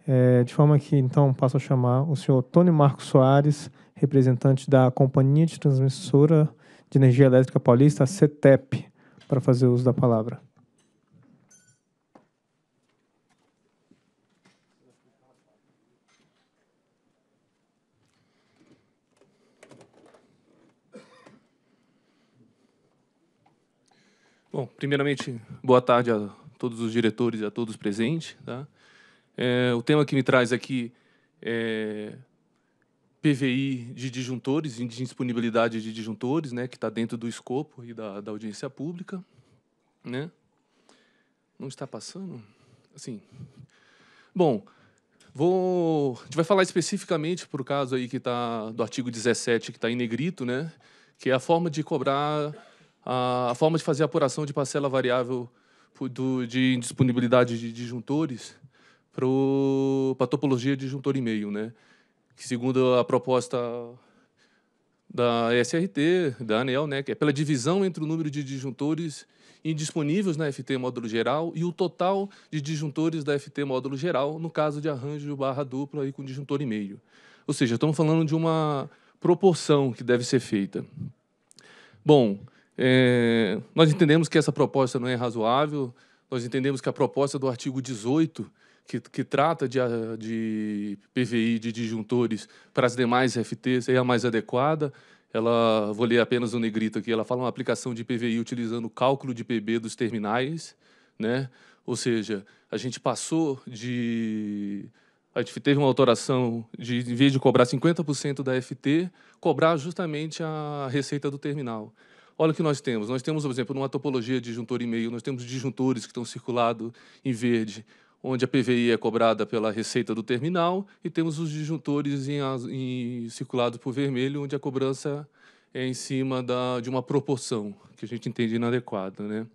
É, de forma que, então, passo a chamar o senhor Tony Marcos Soares, representante da Companhia de Transmissora de Energia Elétrica Paulista, CETEP, para fazer uso da palavra. Bom, primeiramente, boa tarde a todos os diretores e a todos presentes. Tá? É, o tema que me traz aqui é PVI de disjuntores, disponibilidade de disjuntores, né, que está dentro do escopo e da, da audiência pública. Né? Não está passando? Assim. Bom, vou, a gente vai falar especificamente para o caso aí que tá, do artigo 17, que está em negrito, né, que é a forma de cobrar a, forma de fazer a apuração de parcela variável do, de indisponibilidade de disjuntores para a topologia de disjuntor e meio, né? Que segundo a proposta da SRT, da ANEL, né, que é pela divisão entre o número de disjuntores indisponíveis na FT módulo geral e o total de disjuntores da FT módulo geral, no caso de arranjo barra dupla aí com disjuntor e meio. Ou seja, estamos falando de uma proporção que deve ser feita. Bom, é, nós entendemos que essa proposta não é razoável, nós entendemos que a proposta do artigo 18, que, que trata de, de PVI, de disjuntores para as demais FTs, é a mais adequada. Ela, vou ler apenas um negrito aqui, ela fala uma aplicação de PVI utilizando o cálculo de PB dos terminais, né? Ou seja, a gente passou de a gente teve uma alteração de, em vez de cobrar 50% da FT, cobrar justamente a receita do terminal. Olha o que nós temos. Nós temos, por exemplo, numa topologia disjuntor e meio, nós temos disjuntores que estão circulados em verde, onde a PVI é cobrada pela receita do terminal, e temos os disjuntores em, em circulados por vermelho, onde a cobrança é em cima da, de uma proporção que a gente entende inadequada. Né?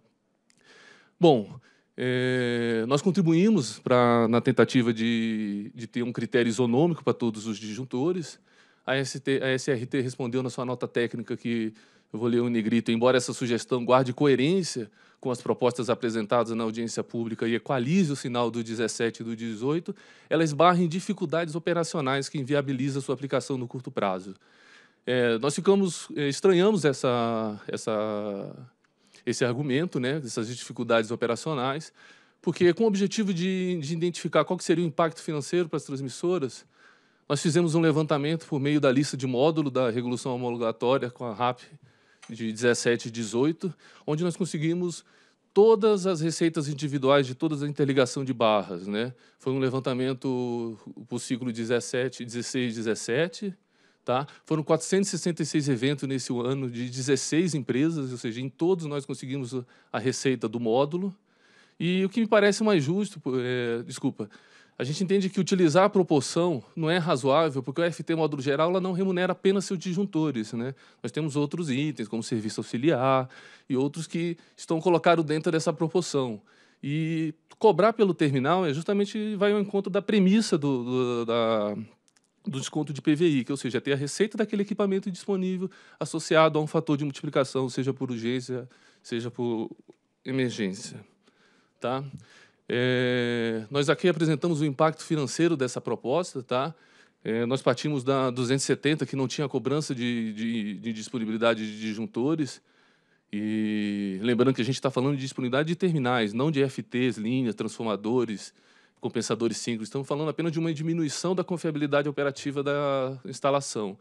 Bom, é, nós contribuímos pra, na tentativa de, de ter um critério isonômico para todos os disjuntores. A, ST, a SRT respondeu na sua nota técnica que, eu vou ler um negrito, embora essa sugestão guarde coerência com as propostas apresentadas na audiência pública e equalize o sinal do 17 e do 18, ela esbarra em dificuldades operacionais que inviabiliza sua aplicação no curto prazo. É, nós ficamos é, estranhamos essa, essa, esse argumento, né, essas dificuldades operacionais, porque com o objetivo de, de identificar qual seria o impacto financeiro para as transmissoras, nós fizemos um levantamento por meio da lista de módulo da regulação homologatória com a RAP de 17 e 18, onde nós conseguimos todas as receitas individuais de toda a interligação de barras. Né? Foi um levantamento por ciclo 17, 16 17. Tá? Foram 466 eventos nesse ano de 16 empresas, ou seja, em todos nós conseguimos a receita do módulo. E o que me parece mais justo, é, desculpa, a gente entende que utilizar a proporção não é razoável, porque o FT, módulo geral, ela não remunera apenas seus disjuntores. Né? Nós temos outros itens, como serviço auxiliar e outros que estão colocados dentro dessa proporção. E cobrar pelo terminal é justamente vai ao encontro da premissa do, do da, do desconto de PVI, que ou seja, é ter a receita daquele equipamento disponível associado a um fator de multiplicação, seja por urgência, seja por emergência. Tá? É, nós aqui apresentamos o impacto financeiro dessa proposta, tá? É, nós partimos da 270, que não tinha cobrança de, de, de disponibilidade de disjuntores. E lembrando que a gente está falando de disponibilidade de terminais, não de FTs, linhas, transformadores, compensadores simples. Estamos falando apenas de uma diminuição da confiabilidade operativa da instalação.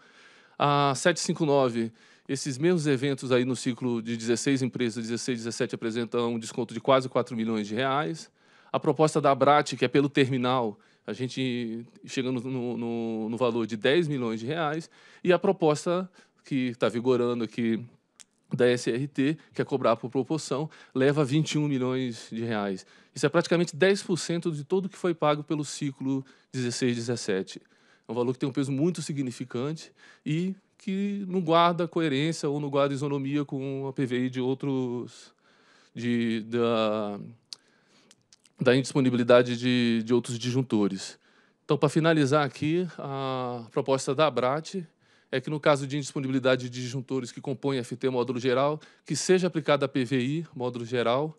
A 759, esses mesmos eventos aí no ciclo de 16 empresas, 16, 17, apresentam um desconto de quase 4 milhões de reais a proposta da Abrat, que é pelo terminal, a gente chegando no, no, no valor de 10 milhões de reais, e a proposta que está vigorando aqui da SRT, que é cobrar por proporção, leva 21 milhões de reais. Isso é praticamente 10% de todo o que foi pago pelo ciclo 16-17. É um valor que tem um peso muito significante e que não guarda coerência ou não guarda isonomia com a PVI de outros de, da, da indisponibilidade de, de outros disjuntores. Então, para finalizar aqui, a proposta da ABRAT é que, no caso de indisponibilidade de disjuntores que compõem FT módulo geral, que seja aplicada a PVI módulo geral,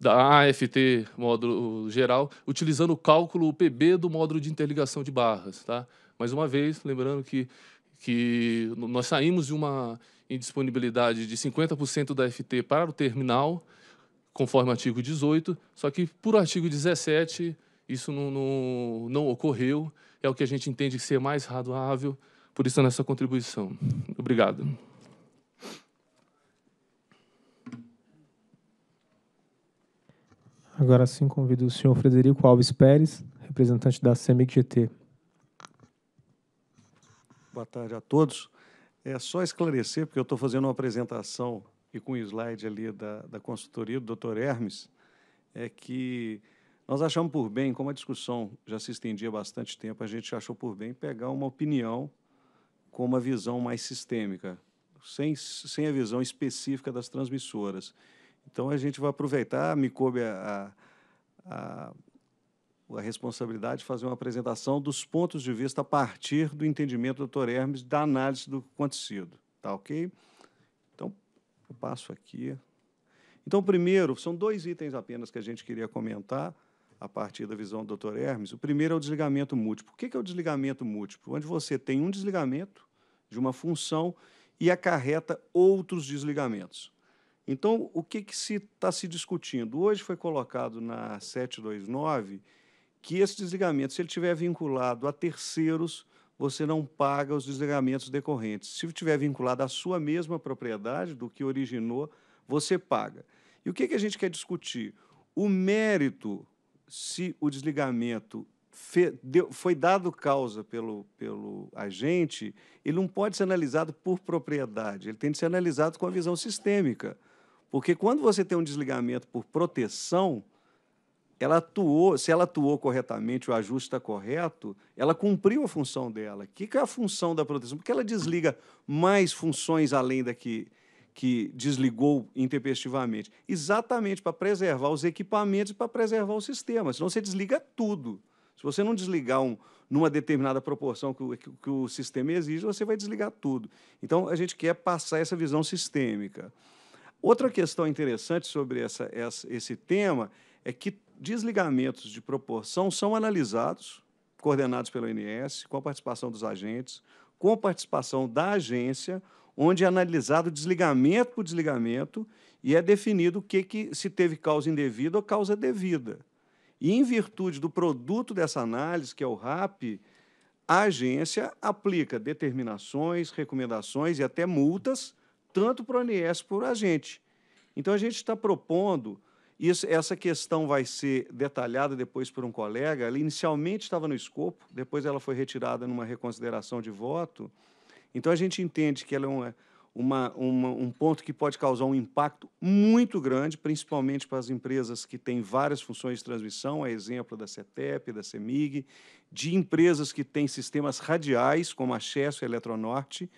da AFT módulo geral, utilizando o cálculo PB do módulo de interligação de barras. Tá? Mais uma vez, lembrando que, que nós saímos de uma indisponibilidade de 50% da FT para o terminal conforme o artigo 18, só que por artigo 17 isso não, não, não ocorreu, é o que a gente entende ser mais razoável, por isso nessa contribuição. Obrigado. Agora sim convido o senhor Frederico Alves Pérez, representante da CEMIG-GT. Boa tarde a todos. É só esclarecer, porque eu estou fazendo uma apresentação e com o slide ali da, da consultoria do Dr. Hermes, é que nós achamos por bem, como a discussão já se estendia bastante tempo, a gente achou por bem pegar uma opinião com uma visão mais sistêmica, sem, sem a visão específica das transmissoras. Então a gente vai aproveitar, me coube a, a, a, responsabilidade de fazer uma apresentação dos pontos de vista a partir do entendimento do Dr. Hermes da análise do acontecido. Tá ok? Eu passo aqui. Então, primeiro, são dois itens apenas que a gente queria comentar a partir da visão do Dr. Hermes. O primeiro é o desligamento múltiplo. O que é o desligamento múltiplo? Onde você tem um desligamento de uma função e acarreta outros desligamentos. Então, o que, que se está se discutindo? Hoje foi colocado na 729 que esse desligamento, se ele estiver vinculado a terceiros, você não paga os desligamentos decorrentes. Se estiver vinculado à sua mesma propriedade do que originou, você paga. E o que, que a gente quer discutir? O mérito, se o desligamento foi dado causa pelo, pelo agente, ele não pode ser analisado por propriedade, ele tem de ser analisado com a visão sistêmica. Porque quando você tem um desligamento por proteção, ela atuou, se ela atuou corretamente, o ajuste está correto, ela cumpriu a função dela. O que, que é a função da proteção? Porque ela desliga mais funções além da que, que desligou intempestivamente. Exatamente para preservar os equipamentos e para preservar o sistema. Senão você desliga tudo. Se você não desligar um, numa determinada proporção que o, que, que o sistema exige, você vai desligar tudo. Então, a gente quer passar essa visão sistêmica. Outra questão interessante sobre essa, essa esse tema é que desligamentos de proporção são analisados, coordenados pelo INS, com a participação dos agentes, com a participação da agência, onde é analisado desligamento por desligamento e é definido o que, que se teve causa indevida ou causa devida. E, em virtude do produto dessa análise, que é o RAP, a agência aplica determinações, recomendações e até multas, tanto para o ANS como para o agente. Então, a gente está propondo isso, essa questão vai ser detalhada depois por um colega. Ela inicialmente estava no escopo, depois ela foi retirada numa reconsideração de voto. Então a gente entende que ela é uma, uma, uma, um ponto que pode causar um impacto muito grande, principalmente para as empresas que têm várias funções de transmissão, a exemplo da CETEP, da CEMIG, de empresas que têm sistemas radiais, como a Chesso e a Eletronorte.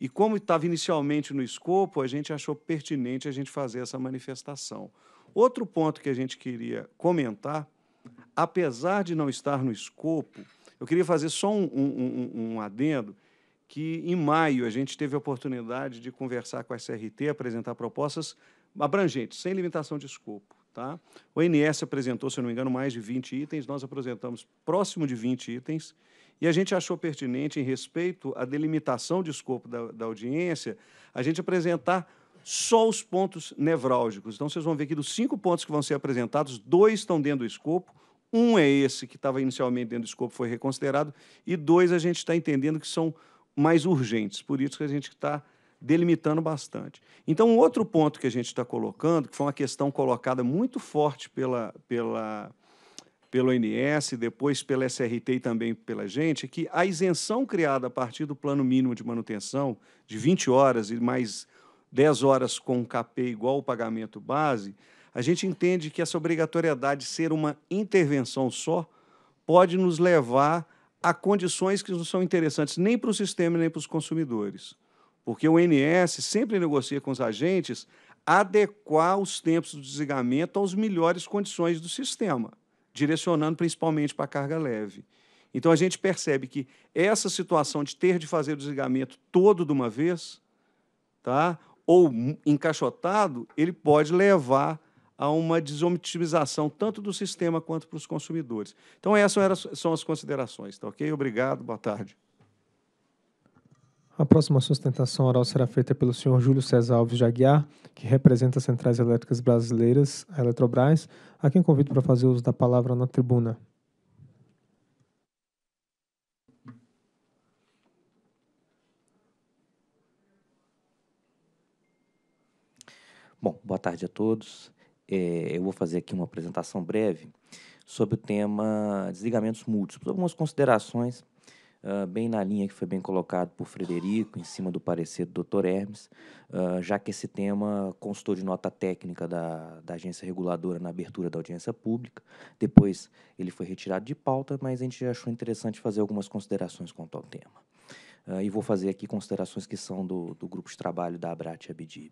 E como estava inicialmente no escopo, a gente achou pertinente a gente fazer essa manifestação. Outro ponto que a gente queria comentar, apesar de não estar no escopo, eu queria fazer só um, um, um adendo que em maio a gente teve a oportunidade de conversar com a CRT, apresentar propostas abrangentes, sem limitação de escopo. Tá? O INS apresentou, se não me engano, mais de 20 itens, nós apresentamos próximo de 20 itens, e a gente achou pertinente, em respeito à delimitação de escopo da, da audiência, a gente apresentar só os pontos nevrálgicos. Então, vocês vão ver que dos cinco pontos que vão ser apresentados, dois estão dentro do escopo, um é esse que estava inicialmente dentro do escopo, foi reconsiderado, e dois a gente está entendendo que são mais urgentes, por isso que a gente está delimitando bastante. Então, um outro ponto que a gente está colocando, que foi uma questão colocada muito forte pela, pela, pelo INS, depois pela SRT e também pela gente, é que a isenção criada a partir do plano mínimo de manutenção, de 20 horas e mais 10 horas com um KP igual ao pagamento base, a gente entende que essa obrigatoriedade ser uma intervenção só pode nos levar a condições que não são interessantes nem para o sistema nem para os consumidores. Porque o INS sempre negocia com os agentes adequar os tempos do desligamento às melhores condições do sistema, direcionando principalmente para a carga leve. Então a gente percebe que essa situação de ter de fazer o desligamento todo de uma vez, tá? ou encaixotado, ele pode levar a uma desoptimização tanto do sistema quanto para os consumidores. Então, essas são as considerações. Tá ok? Obrigado, boa tarde. A próxima sustentação oral será feita pelo senhor Júlio César Alves de que representa as Centrais Elétricas Brasileiras, a Eletrobras, a quem convido para fazer uso da palavra na tribuna. Bom, boa tarde a todos. É, eu vou fazer aqui uma apresentação breve sobre o tema desligamentos múltiplos. Algumas considerações, uh, bem na linha que foi bem colocado por Frederico, em cima do parecer do Dr. Hermes, uh, já que esse tema constou de nota técnica da, da agência reguladora na abertura da audiência pública. Depois ele foi retirado de pauta, mas a gente achou interessante fazer algumas considerações quanto ao tema. Uh, e vou fazer aqui considerações que são do, do grupo de trabalho da Abrat e Abdib.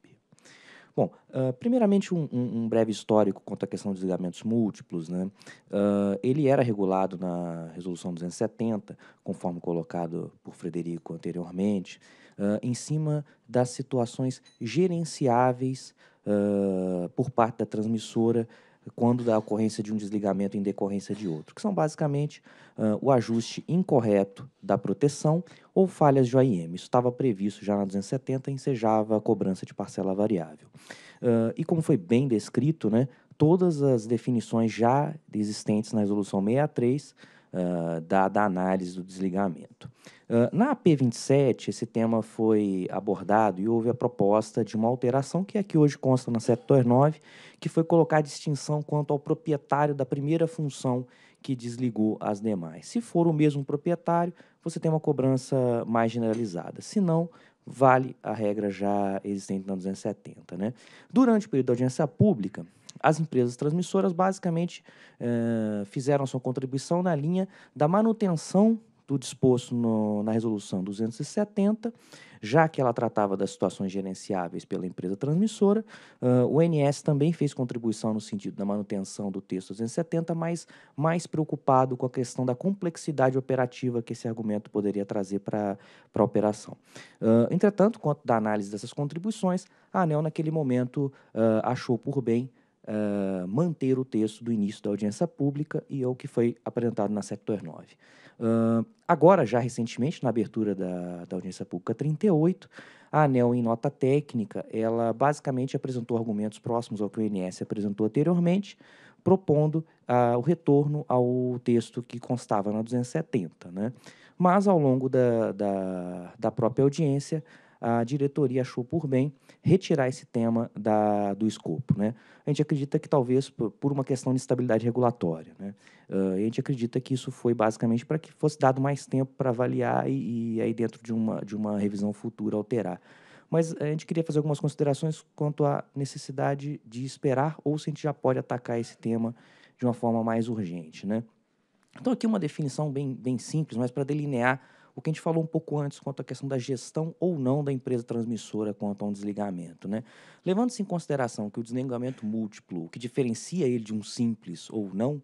Bom, uh, primeiramente um, um, breve histórico quanto à questão dos ligamentos múltiplos. Né? Uh, ele era regulado na Resolução 270, conforme colocado por Frederico anteriormente, uh, em cima das situações gerenciáveis por parte da transmissora quando da ocorrência de um desligamento em decorrência de outro, que são basicamente uh, o ajuste incorreto da proteção ou falhas de OIM. Isso estava previsto já na 270 e ensejava a cobrança de parcela variável. Uh, e como foi bem descrito, né, todas as definições já existentes na resolução 63 ah, da, da, análise do desligamento. Uh, na AP27, esse tema foi abordado e houve a proposta de uma alteração que é que hoje consta na 729, que foi colocar distinção quanto ao proprietário da primeira função que desligou as demais. Se for o mesmo proprietário, você tem uma cobrança mais generalizada. Se não, vale a regra já existente na 270. Né? Durante o período da audiência pública, as empresas transmissoras basicamente eh, fizeram sua contribuição na linha da manutenção do disposto no, na resolução 270, já que ela tratava das situações gerenciáveis pela empresa transmissora, uh, o NS também fez contribuição no sentido da manutenção do texto 270, mas mais preocupado com a questão da complexidade operativa que esse argumento poderia trazer para a operação. Uh, entretanto, quanto da análise dessas contribuições, a ANEL, naquele momento, uh, achou por bem uh, manter o texto do início da audiência pública e é o que foi apresentado na Sector 9. Uh, ah, agora, já recentemente, na abertura da, da audiência pública 38, a ANEL, em nota técnica, ela basicamente apresentou argumentos próximos ao que o INS apresentou anteriormente, propondo uh, o retorno ao texto que constava na 270. Né? Mas, ao longo da, da, da própria audiência, a diretoria achou por bem retirar esse tema da, do escopo. Né? A gente acredita que talvez por uma questão de estabilidade regulatória. Né? Uh, a gente acredita que isso foi basicamente para que fosse dado mais tempo para avaliar e, e, aí dentro de uma, de uma revisão futura alterar. Mas a gente queria fazer algumas considerações quanto à necessidade de esperar ou se a gente já pode atacar esse tema de uma forma mais urgente. Né? Então, aqui uma definição bem, bem simples, mas para delinear o que a gente falou um pouco antes quanto à questão da gestão ou não da empresa transmissora quanto a um desligamento. Né? Levando-se em consideração que o desligamento múltiplo, o que diferencia ele de um simples ou não,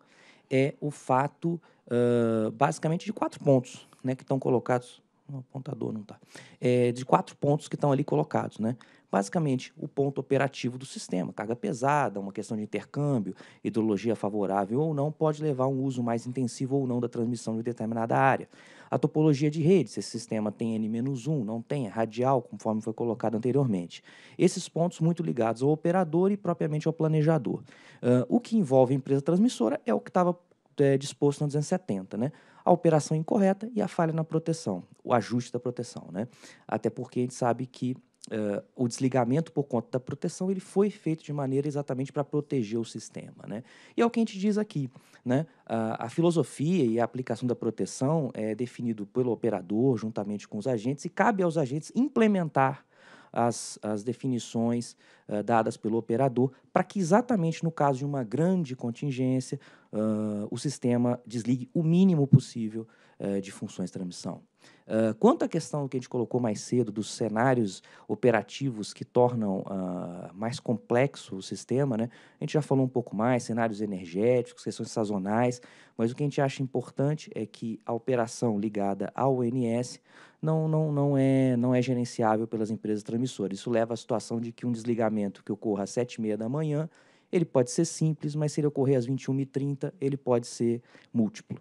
é o fato, uh, basicamente, de quatro pontos né, que estão colocados. O apontador não está. É, de quatro pontos que estão ali colocados. Né? basicamente o ponto operativo do sistema. Carga pesada, uma questão de intercâmbio, hidrologia favorável ou não, pode levar a um uso mais intensivo ou não da transmissão de determinada área. A topologia de rede, se esse sistema tem N-1, não tem, é radial, conforme foi colocado anteriormente. Esses pontos muito ligados ao operador e propriamente ao planejador. Uh, o que envolve a empresa transmissora é o que estava é, disposto na 270, né? a operação incorreta e a falha na proteção, o ajuste da proteção, né? Até porque a gente sabe que Uh, o desligamento por conta da proteção ele foi feito de maneira exatamente para proteger o sistema. Né? E é o que a gente diz aqui. Né? Uh, a filosofia e a aplicação da proteção é definido pelo operador juntamente com os agentes e cabe aos agentes implementar as, as definições uh, dadas pelo operador para que exatamente no caso de uma grande contingência ah, o sistema desligue o mínimo possível eh, de funções de transmissão. Uh, quanto à questão que a gente colocou mais cedo dos cenários operativos que tornam uh, mais complexo o sistema, né? a gente já falou um pouco mais, cenários energéticos, questões sazonais, mas o que a gente acha importante é que a operação ligada ao ONS não, não, não, é, não é gerenciável pelas empresas transmissoras. Isso leva à situação de que um desligamento que ocorra às 7h30 da manhã, ele pode ser simples, mas se ele ocorrer às 21h30, ele pode ser múltiplo.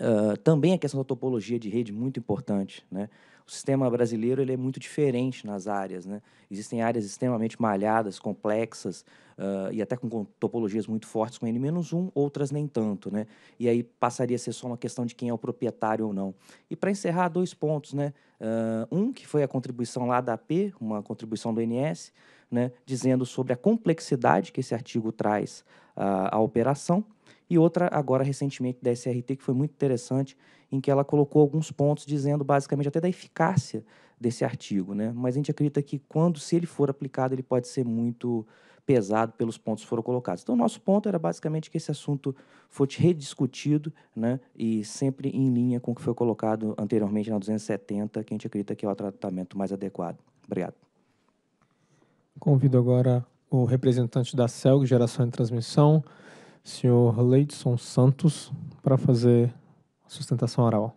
Ah, também a questão da topologia de rede muito importante, né? O sistema brasileiro ele é muito diferente nas áreas, né? Existem áreas extremamente malhadas, complexas uh, e até com topologias muito fortes com n-1, outras nem tanto, né? E aí passaria a ser só uma questão de quem é o proprietário ou não. E para encerrar, dois pontos, né? Uh, um que foi a contribuição lá da AP, uma contribuição do NS, né, dizendo sobre a complexidade que esse artigo traz uh, à operação, e outra agora recentemente da SRT, que foi muito interessante, em que ela colocou alguns pontos dizendo basicamente até da eficácia desse artigo. Né? Mas a gente acredita que quando, se ele for aplicado, ele pode ser muito pesado pelos pontos que foram colocados. Então, o nosso ponto era basicamente que esse assunto fosse rediscutido né, e sempre em linha com o que foi colocado anteriormente na 270, que a gente acredita que é o tratamento mais adequado. Obrigado. Convido agora o representante da CELG, Geração e Transmissão, senhor Leidson Santos, para fazer a sustentação oral.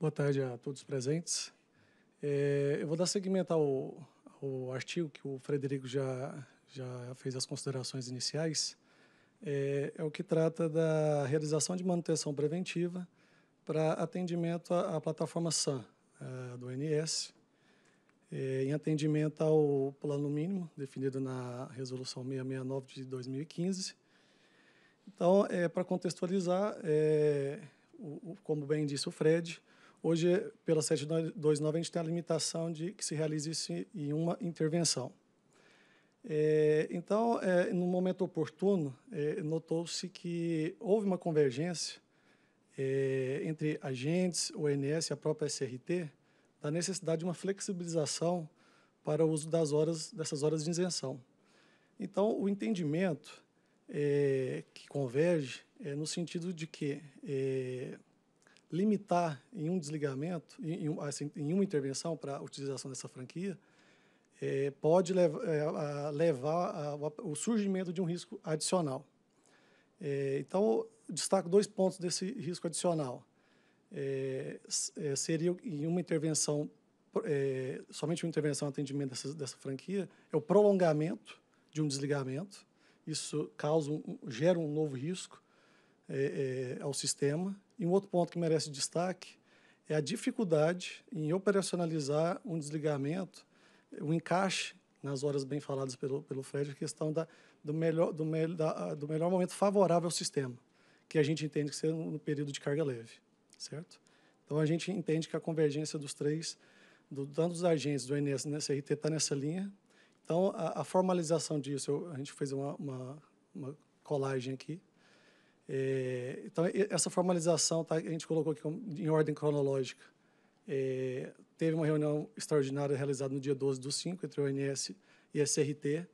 Boa tarde a todos presentes. É, eu vou dar segmento ao, ao artigo que o Frederico já, já fez as considerações iniciais é, é o que trata da realização de manutenção preventiva para atendimento à, à plataforma SAM é, do NS, é, em atendimento ao plano mínimo definido na Resolução 669 de 2015. Então, é, para contextualizar, é, o, o, como bem disse o Fred, hoje, pela 729, a gente tem a limitação de que se realize isso em uma intervenção. É, então, é, no momento oportuno, é, notou-se que houve uma convergência é, entre agentes, ONS e a própria SRT, da necessidade de uma flexibilização para o uso das horas, dessas horas de isenção. Então, o entendimento é, que converge é no sentido de que é, limitar em um desligamento, em, em, assim, em uma intervenção para a utilização dessa franquia, é, pode é, levar a, o surgimento de um risco adicional. É, então, destaco dois pontos desse risco adicional. É, é, seria em uma intervenção, é, somente uma intervenção atendimento dessa, dessa franquia, é o prolongamento de um desligamento. Isso causa um, gera um novo risco ao sistema. E um outro ponto que merece destaque é a dificuldade em operacionalizar um desligamento o encaixe nas horas bem faladas pelo, pelo Fred, a questão da, do, melhor, do, me, da, do melhor momento favorável ao sistema, que a gente entende que ser no período de carga leve, certo? Então, a gente entende que a convergência dos três, do, tanto dos agentes do INSS e né, do SRT, está nessa linha. Então, a, a formalização disso, eu, a gente fez uma, uma, uma colagem aqui. É, então, essa formalização, tá, a gente colocou aqui em ordem cronológica é, teve uma reunião extraordinária realizada no dia 12 do 5 entre o ONS e a CRT.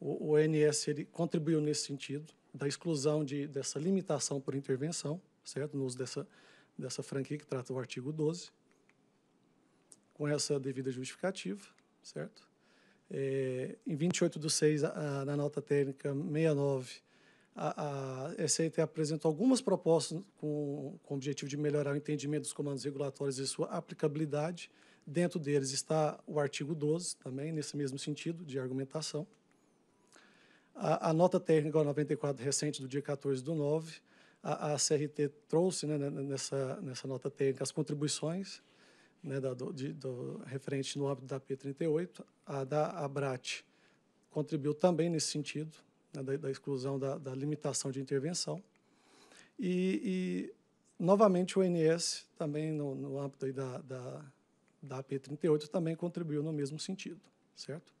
O, o ONS ele contribuiu nesse sentido, da exclusão de, dessa limitação por intervenção, certo? No uso dessa, dessa franquia que trata o artigo 12, com essa devida justificativa, certo? É, em 28 do 6, a, a, na nota técnica 69, a, a apresentou apresenta algumas propostas com, com o objetivo de melhorar o entendimento dos comandos regulatórios e sua aplicabilidade. Dentro deles está o artigo 12, também nesse mesmo sentido de argumentação. A, a nota técnica 94 recente do dia 14 do 9, a, a CRT trouxe né, né, nessa, nessa nota técnica as contribuições né, da, do, de, do, referente no âmbito da P38, a da ABRAT contribuiu também nesse sentido, né, da, da, exclusão da, da, limitação de intervenção. E, e novamente, o INS, também no, no âmbito da, da, da AP38, também contribuiu no mesmo sentido, certo?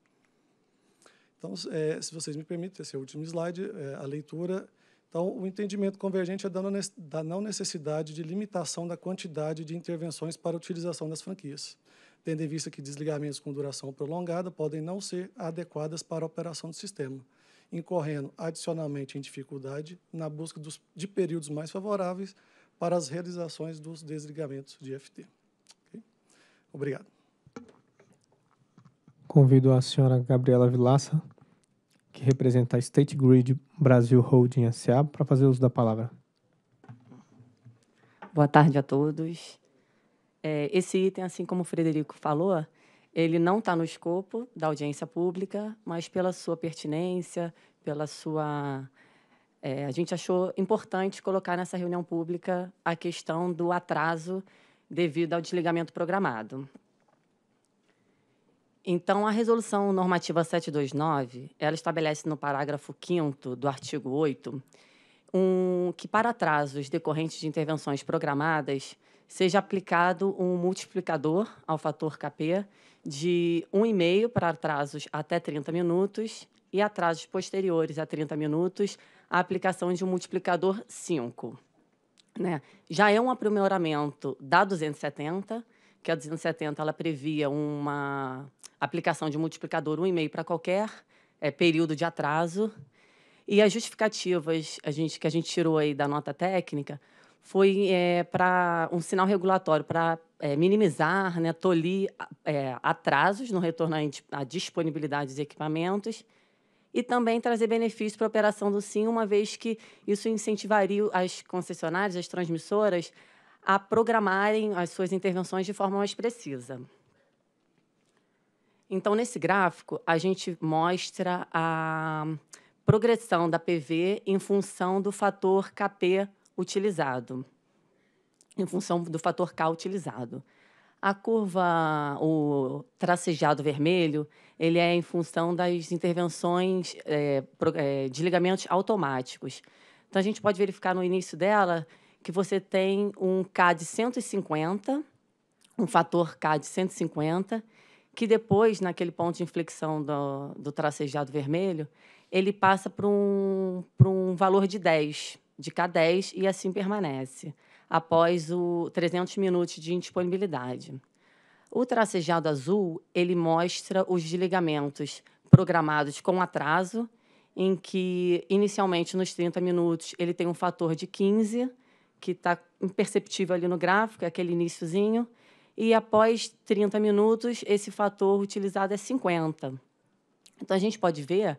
Então, é, se vocês me permitem, esse é o último slide, é, a leitura. Então, o entendimento convergente é da não necessidade de limitação da quantidade de intervenções para utilização das franquias, tendo em vista que desligamentos com duração prolongada podem não ser adequadas para a operação do sistema incorrendo adicionalmente em dificuldade na busca dos, de períodos mais favoráveis para as realizações dos desligamentos de FT. Okay? Obrigado. Convido a senhora Gabriela Vilaça, que representa a State Grid Brasil Holding S.A., para fazer uso da palavra. Boa tarde a todos. É, esse item, assim como o Frederico falou, ele não está no escopo da audiência pública, mas pela sua pertinência, pela sua. É, a gente achou importante colocar nessa reunião pública a questão do atraso devido ao desligamento programado. Então, a resolução normativa 729, ela estabelece no parágrafo 5 do artigo 8 um, que para atrasos decorrentes de intervenções programadas seja aplicado um multiplicador ao fator KP de 1,5 para atrasos até 30 minutos e atrasos posteriores a 30 minutos, a aplicação de um multiplicador 5. Né? Já é um aprimoramento da 270, que a 270 ela previa uma aplicação de um multiplicador 1,5 para qualquer é, período de atraso. E as justificativas a gente, que a gente tirou aí da nota técnica foi é, para um sinal regulatório para é, minimizar, né, tolir é, atrasos no retorno tipo, à, disponibilidade de equipamentos e também trazer benefícios para a operação do SIM, uma vez que isso incentivaria as concessionárias, as transmissoras, a programarem as suas intervenções de forma mais precisa. Então, nesse gráfico, a gente mostra a progressão da PV em função do fator KP utilizado em função do fator K utilizado. A curva, o tracejado vermelho, ele é em função das intervenções é, é de ligamentos automáticos. Então, a gente pode verificar no início dela que você tem um K de 150, um fator K de 150, que depois, naquele ponto de inflexão do, do tracejado vermelho, ele passa para um, um valor de 10, de K10, e assim permanece após o 300 minutos de indisponibilidade. O tracejado azul ele mostra os desligamentos programados com atraso, em que inicialmente nos 30 minutos ele tem um fator de 15, que está imperceptível ali no gráfico, é aquele iníciozinho, e após 30 minutos esse fator utilizado é 50. Então a gente pode ver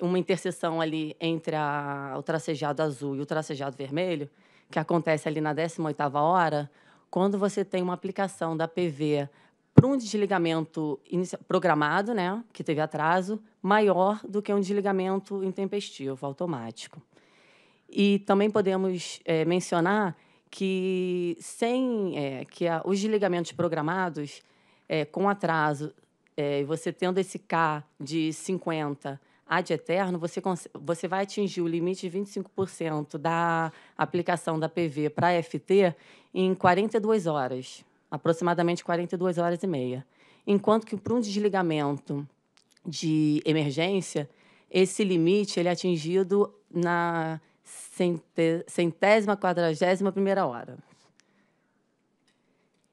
uma interseção ali entre a, o tracejado azul e o tracejado vermelho, que acontece ali na 18ª hora, quando você tem uma aplicação da PV para um desligamento programado, né, que teve atraso, maior do que um desligamento intempestivo, automático. E também podemos é, mencionar que sem é, que a, os desligamentos programados é, com atraso, é, você tendo esse K de 50 ad eterno, você, você vai atingir o limite de 25% da aplicação da PV para FT em 42 horas, aproximadamente 42 horas e meia. Enquanto que para um desligamento de emergência, esse limite ele é atingido na centésima, quadragésima primeira hora.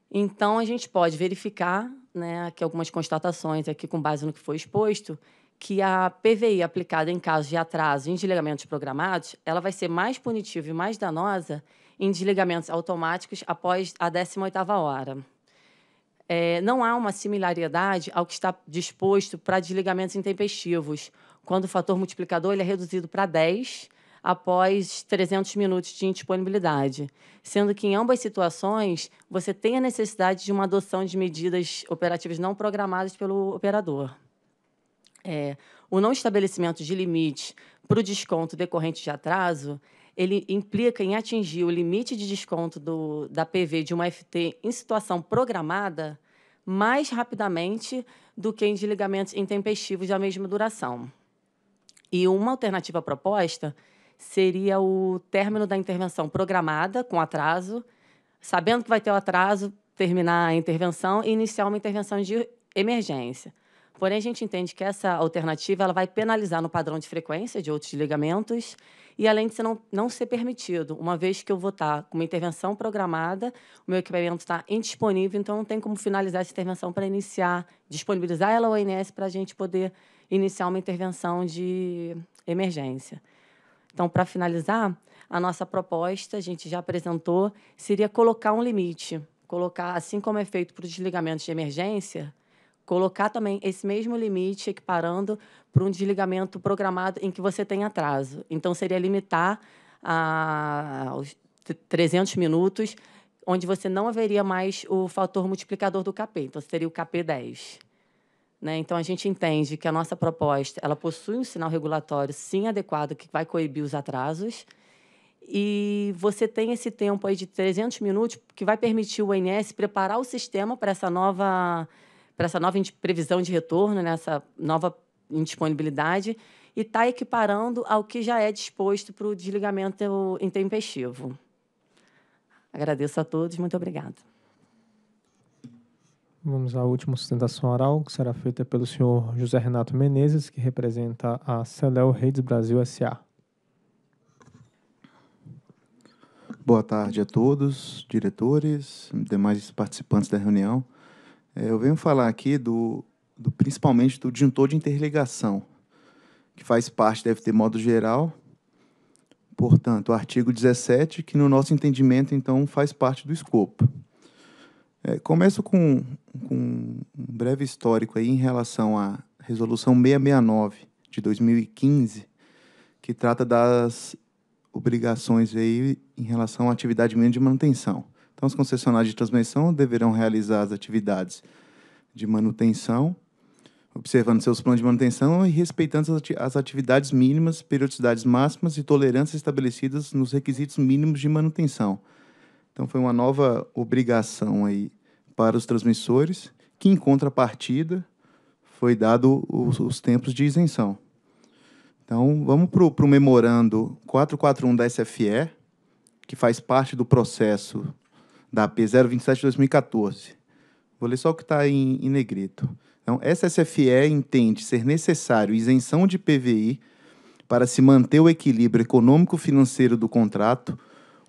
Então, a gente pode verificar né, aqui algumas constatações aqui com base no que foi exposto, que a PVI aplicada em casos de atraso em desligamentos programados, ela vai ser mais punitiva e mais danosa em desligamentos automáticos após a 18ª hora. É, não há uma similaridade ao que está disposto para desligamentos intempestivos, quando o fator multiplicador ele é reduzido para 10 após 300 minutos de indisponibilidade, sendo que em ambas situações você tem a necessidade de uma adoção de medidas operativas não programadas pelo operador. É, o não estabelecimento de limite para o desconto decorrente de atraso, ele implica em atingir o limite de desconto do, da PV de uma FT em situação programada mais rapidamente do que em desligamentos intempestivos da mesma duração. E uma alternativa proposta seria o término da intervenção programada com atraso, sabendo que vai ter o atraso, terminar a intervenção e iniciar uma intervenção de emergência. Porém, a gente entende que essa alternativa ela vai penalizar no padrão de frequência de outros ligamentos e, além de não, não ser permitido, uma vez que eu vou estar com uma intervenção programada, o meu equipamento está indisponível, então não tem como finalizar essa intervenção para iniciar, disponibilizar ela ao ONS para a gente poder iniciar uma intervenção de emergência. Então, para finalizar, a nossa proposta, a gente já apresentou, seria colocar um limite, colocar, assim como é feito para os desligamentos de emergência, colocar também esse mesmo limite, equiparando para um desligamento programado em que você tem atraso. Então, seria limitar a, aos 300 minutos, onde você não haveria mais o fator multiplicador do KP. Então, seria o KP 10. Né? Então, a gente entende que a nossa proposta ela possui um sinal regulatório, sim, adequado, que vai coibir os atrasos. E você tem esse tempo aí de 300 minutos que vai permitir o INS preparar o sistema para essa nova para essa nova previsão de retorno, nessa né, nova indisponibilidade, e está equiparando ao que já é disposto para o desligamento intempestivo. Agradeço a todos, muito obrigada. Vamos à última sustentação oral, que será feita pelo senhor José Renato Menezes, que representa a Celel Redes Brasil S.A. Boa tarde a todos, diretores, demais participantes da reunião. É, eu venho falar aqui do, do principalmente do disjuntor de interligação, que faz parte, deve ter modo geral, portanto, o artigo 17, que no nosso entendimento, então, faz parte do escopo. É, começo com, com, um breve histórico aí em relação à Resolução 669 de 2015, que trata das obrigações aí em relação à atividade mínima de manutenção. Então, os concessionários de transmissão deverão realizar as atividades de manutenção, observando seus planos de manutenção e respeitando as atividades mínimas, periodicidades máximas e tolerâncias estabelecidas nos requisitos mínimos de manutenção. Então, foi uma nova obrigação aí para os transmissores, que, em contrapartida, foi dado os, os tempos de isenção. Então, vamos para o memorando 441 da SFE, que faz parte do processo da P027 de 2014. Vou ler só o que está em, em negrito. Então, SSFE entende ser necessário isenção de PVI para se manter o equilíbrio econômico-financeiro do contrato,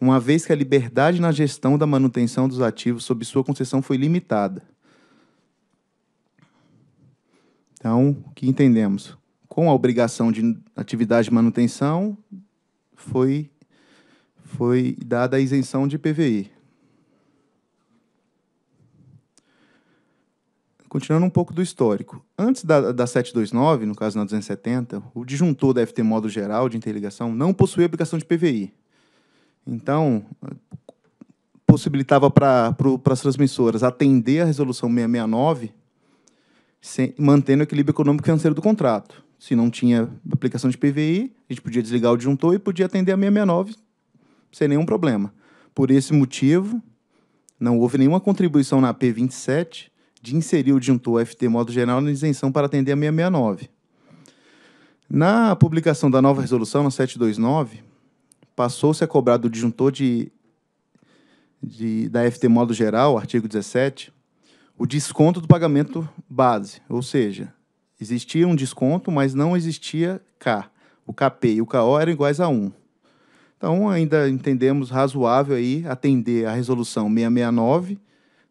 uma vez que a liberdade na gestão da manutenção dos ativos sob sua concessão foi limitada. Então, o que entendemos? Com a obrigação de atividade de manutenção, foi, foi dada a isenção de PVI. Continuando um pouco do histórico. Antes da, da 729, no caso na 270, o disjuntor da FT modo geral de interligação não possuía aplicação de PVI. Então, possibilitava para as transmissoras atender a resolução 669, sem, mantendo o equilíbrio econômico financeiro do contrato. Se não tinha aplicação de PVI, a gente podia desligar o disjuntor e podia atender a 669 sem nenhum problema. Por esse motivo, não houve nenhuma contribuição na P27 de inserir o disjuntor FT modo geral na isenção para atender a 669. Na publicação da nova resolução, no 729, passou-se a cobrar do disjuntor de, de, da FT modo geral, artigo 17, o desconto do pagamento base, ou seja, existia um desconto, mas não existia K. O KP e o KO eram iguais a 1. Então, ainda entendemos razoável aí atender a resolução 669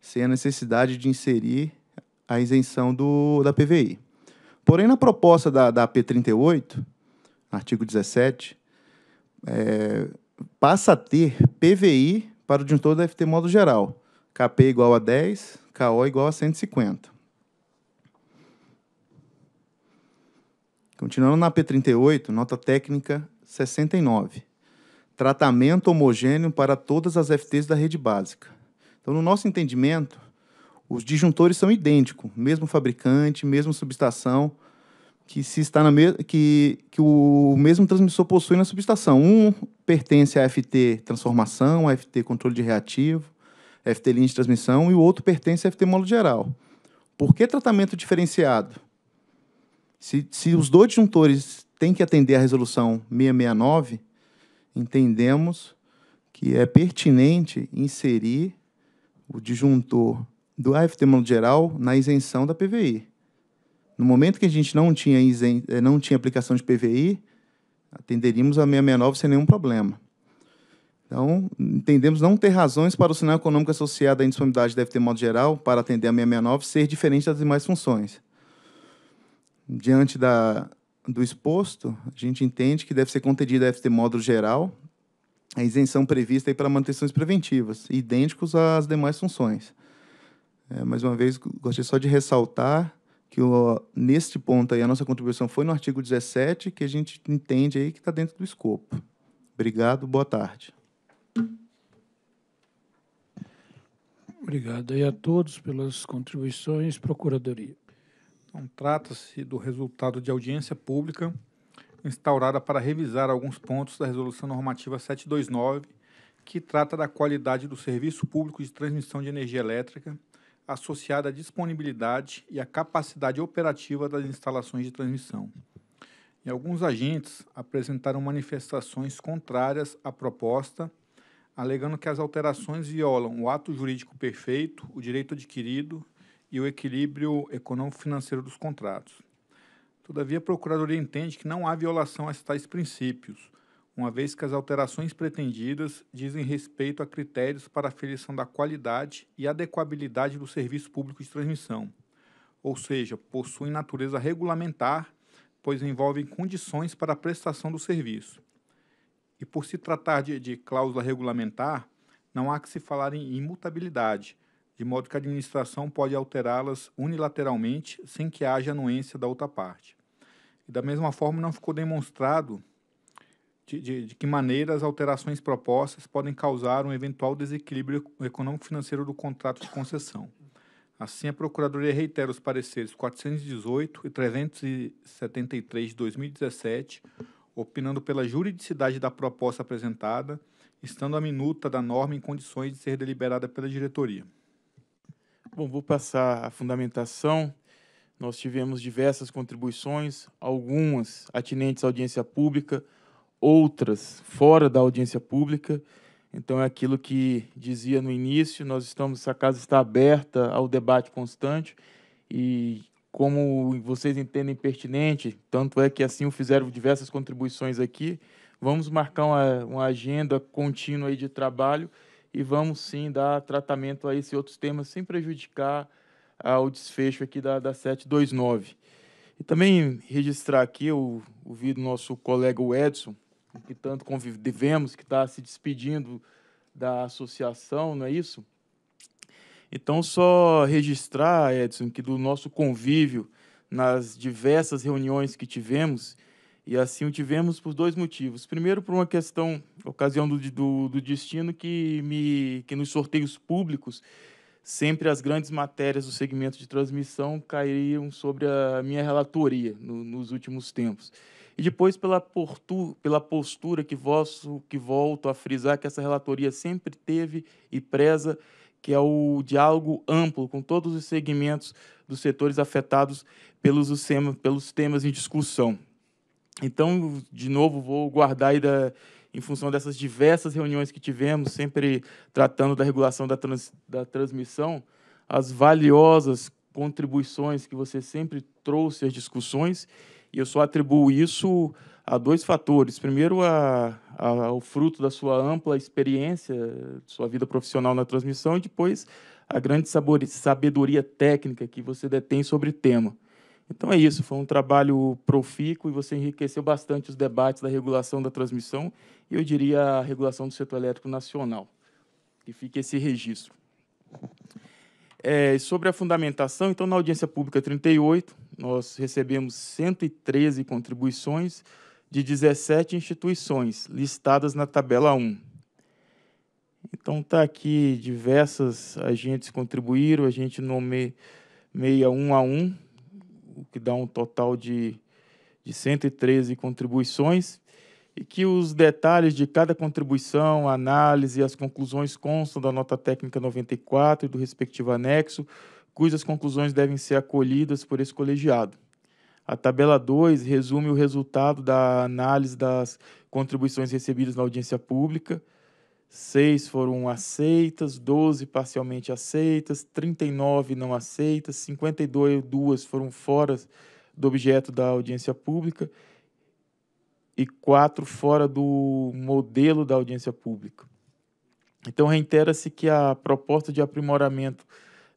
sem a necessidade de inserir a isenção do, da PVI. Porém, na proposta da, da P38, artigo 17, é, passa a ter PVI para o disjuntor da FT modo geral, KP igual a 10, KO igual a 150. Continuando na P38, nota técnica 69. Tratamento homogêneo para todas as FTs da rede básica. Então, no nosso entendimento, os disjuntores são idênticos, mesmo fabricante, mesma subestação, que se está na me... que, que o mesmo transmissor possui na subestação. Um pertence à FT transformação, à FT controle de reativo, FT linha de transmissão, e o outro pertence à FT módulo geral. Por que tratamento diferenciado? Se, se os dois disjuntores têm que atender à resolução 669, entendemos que é pertinente inserir o disjuntor do AFT geral na isenção da PVI. No momento que a gente não tinha, isen... Eh, não tinha aplicação de PVI, atenderíamos a 669 sem nenhum problema. Então, entendemos não ter razões para o sinal econômico associado à indisponibilidade deve ter modo geral para atender a 669 ser diferente das demais funções. Diante da, do exposto, a gente entende que deve ser contendida a AFT modo geral a isenção prevista para manutenções preventivas, idênticos às demais funções. É, mais uma vez, gostaria só de ressaltar que o, neste ponto aí a nossa contribuição foi no artigo 17, que a gente entende aí que está dentro do escopo. Obrigado, boa tarde. Obrigado aí a todos pelas contribuições, Procuradoria. Então, trata-se do resultado de audiência pública instaurada para revisar alguns pontos da Resolução Normativa 729, que trata da qualidade do serviço público de transmissão de energia elétrica, associada à disponibilidade e à capacidade operativa das instalações de transmissão. E alguns agentes apresentaram manifestações contrárias à proposta, alegando que as alterações violam o ato jurídico perfeito, o direito adquirido e o equilíbrio econômico-financeiro dos contratos. Todavia, a Procuradoria entende que não há violação a tais princípios, uma vez que as alterações pretendidas dizem respeito a critérios para aferição da qualidade e adequabilidade do serviço público de transmissão, ou seja, possuem natureza regulamentar, pois envolvem condições para a prestação do serviço. E por se tratar de, de cláusula regulamentar, não há que se falar em imutabilidade, de modo que a administração pode alterá-las unilateralmente sem que haja anuência da outra parte. E da mesma forma, não ficou demonstrado de, de, de que maneira as alterações propostas podem causar um eventual desequilíbrio econômico-financeiro do contrato de concessão. Assim, a Procuradoria reitera os pareceres 418 e 373 de 2017, opinando pela juridicidade da proposta apresentada, estando a minuta da norma em condições de ser deliberada pela diretoria. Bom, vou passar a fundamentação. Nós tivemos diversas contribuições, algumas atinentes à audiência pública, outras fora da audiência pública. Então, é aquilo que dizia no início: nós estamos, essa casa está aberta ao debate constante e, como vocês entendem pertinente, tanto é que assim o fizeram diversas contribuições aqui, vamos marcar uma, uma agenda contínua de trabalho e vamos sim dar tratamento a esses outros temas sem prejudicar ah, o desfecho aqui da, da 729. E também registrar aqui o, ouvido do nosso colega Edson, que tanto convivemos, que está se despedindo da associação, não é isso? Então, só registrar, Edson, que do nosso convívio nas diversas reuniões que tivemos, e assim o tivemos por dois motivos. Primeiro, por uma questão, ocasião do, do, do destino, que, me, que nos sorteios públicos sempre as grandes matérias do segmento de transmissão cairiam sobre a minha relatoria no, nos últimos tempos. E depois pela, portu, pela postura que, vosso, que volto a frisar que essa relatoria sempre teve e preza, que é o diálogo amplo com todos os segmentos dos setores afetados pelos, pelos temas em discussão. Então, de novo, vou guardar aí da, em função dessas diversas reuniões que tivemos, sempre tratando da regulação da, trans, da transmissão, as valiosas contribuições que você sempre trouxe às discussões, e eu só atribuo isso a dois fatores. Primeiro, a, a, ao fruto da sua ampla experiência, sua vida profissional na transmissão, e depois a grande sabedoria técnica que você detém sobre o tema. Então é isso, foi um trabalho profícuo e você enriqueceu bastante os debates da regulação da transmissão e eu diria a regulação do setor elétrico nacional. Que fique esse registro. É, sobre a fundamentação, então na audiência pública 38, nós recebemos 113 contribuições de 17 instituições listadas na tabela 1. Então está aqui diversas agentes contribuíram, a gente nomeia um a um o que dá um total de, de 113 contribuições, e que os detalhes de cada contribuição, análise e as conclusões constam da nota técnica 94 e do respectivo anexo, cujas conclusões devem ser acolhidas por esse colegiado. A tabela 2 resume o resultado da análise das contribuições recebidas na audiência pública Seis foram aceitas, 12 parcialmente aceitas, 39 não aceitas, 52 foram fora do objeto da audiência pública e quatro fora do modelo da audiência pública. Então, reitera-se que a proposta de aprimoramento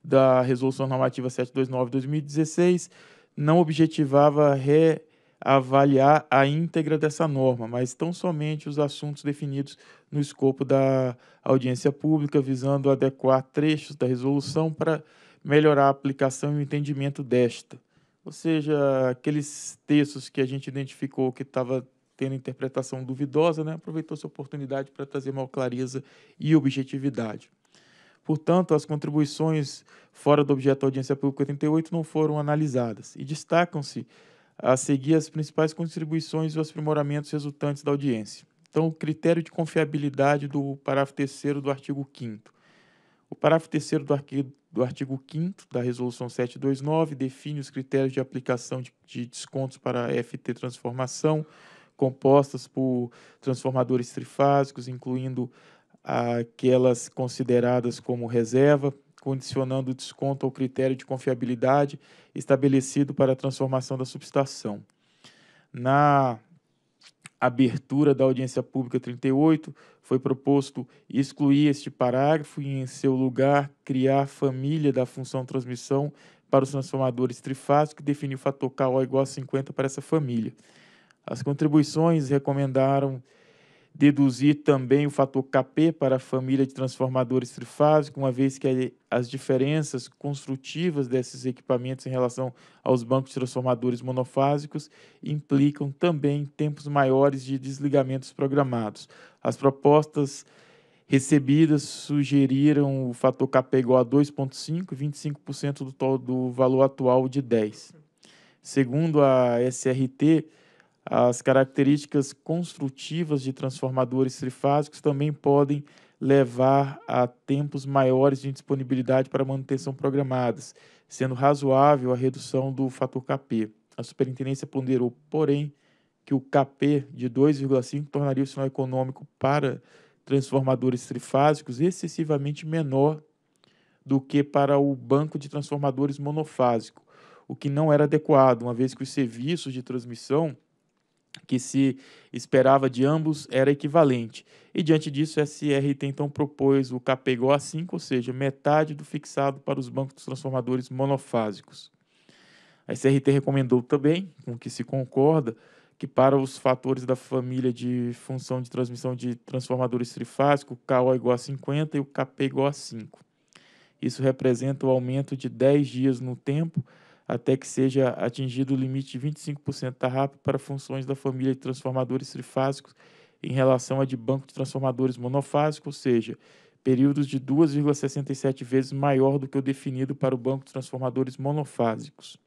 da Resolução Normativa 729-2016 não objetivava reavaliar a íntegra dessa norma, mas tão somente os assuntos definidos no escopo da audiência pública, visando adequar trechos da resolução para melhorar a aplicação e o entendimento desta. Ou seja, aqueles textos que a gente identificou que estava tendo interpretação duvidosa, né, aproveitou-se a oportunidade para trazer maior clareza e objetividade. Portanto, as contribuições fora do objeto da audiência pública 88 não foram analisadas e destacam-se a seguir as principais contribuições e os aprimoramentos resultantes da audiência. Então, o critério de confiabilidade do parágrafo 3 do artigo 5 O parágrafo 3 do, artigo, do artigo 5 da Resolução 729 define os critérios de aplicação de, de descontos para FT transformação, compostas por transformadores trifásicos, incluindo aquelas consideradas como reserva, condicionando o desconto ao critério de confiabilidade estabelecido para a transformação da subestação. Na abertura da audiência pública 38, foi proposto excluir este parágrafo e, em seu lugar, criar família da função transmissão para os transformadores trifásicos, que definiu o fator KO igual a 50 para essa família. As contribuições recomendaram deduzir também o fator KP para a família de transformadores trifásicos, uma vez que as diferenças construtivas desses equipamentos em relação aos bancos de transformadores monofásicos implicam também tempos maiores de desligamentos programados. As propostas recebidas sugeriram o fator KP igual a 2,5, 25% do, do valor atual de 10. Segundo a SRT, as características construtivas de transformadores trifásicos também podem levar a tempos maiores de disponibilidade para manutenção programadas, sendo razoável a redução do fator KP. A superintendência ponderou, porém, que o KP de 2,5 tornaria o sinal econômico para transformadores trifásicos excessivamente menor do que para o banco de transformadores monofásico, o que não era adequado, uma vez que os serviços de transmissão que se esperava de ambos era equivalente. E diante disso, a SRT então propôs o cap igual a 5, ou seja, metade do fixado para os bancos transformadores monofásicos. A SRT recomendou também, com o que se concorda, que para os fatores da família de função de transmissão de transformadores trifásicos, o KO é igual a 50 e o KP é igual a 5. Isso representa o aumento de 10 dias no tempo até que seja atingido o limite de 25% da RAP para funções da família de transformadores trifásicos em relação à de banco de transformadores monofásicos, ou seja, períodos de 2,67 vezes maior do que o definido para o banco de transformadores monofásicos.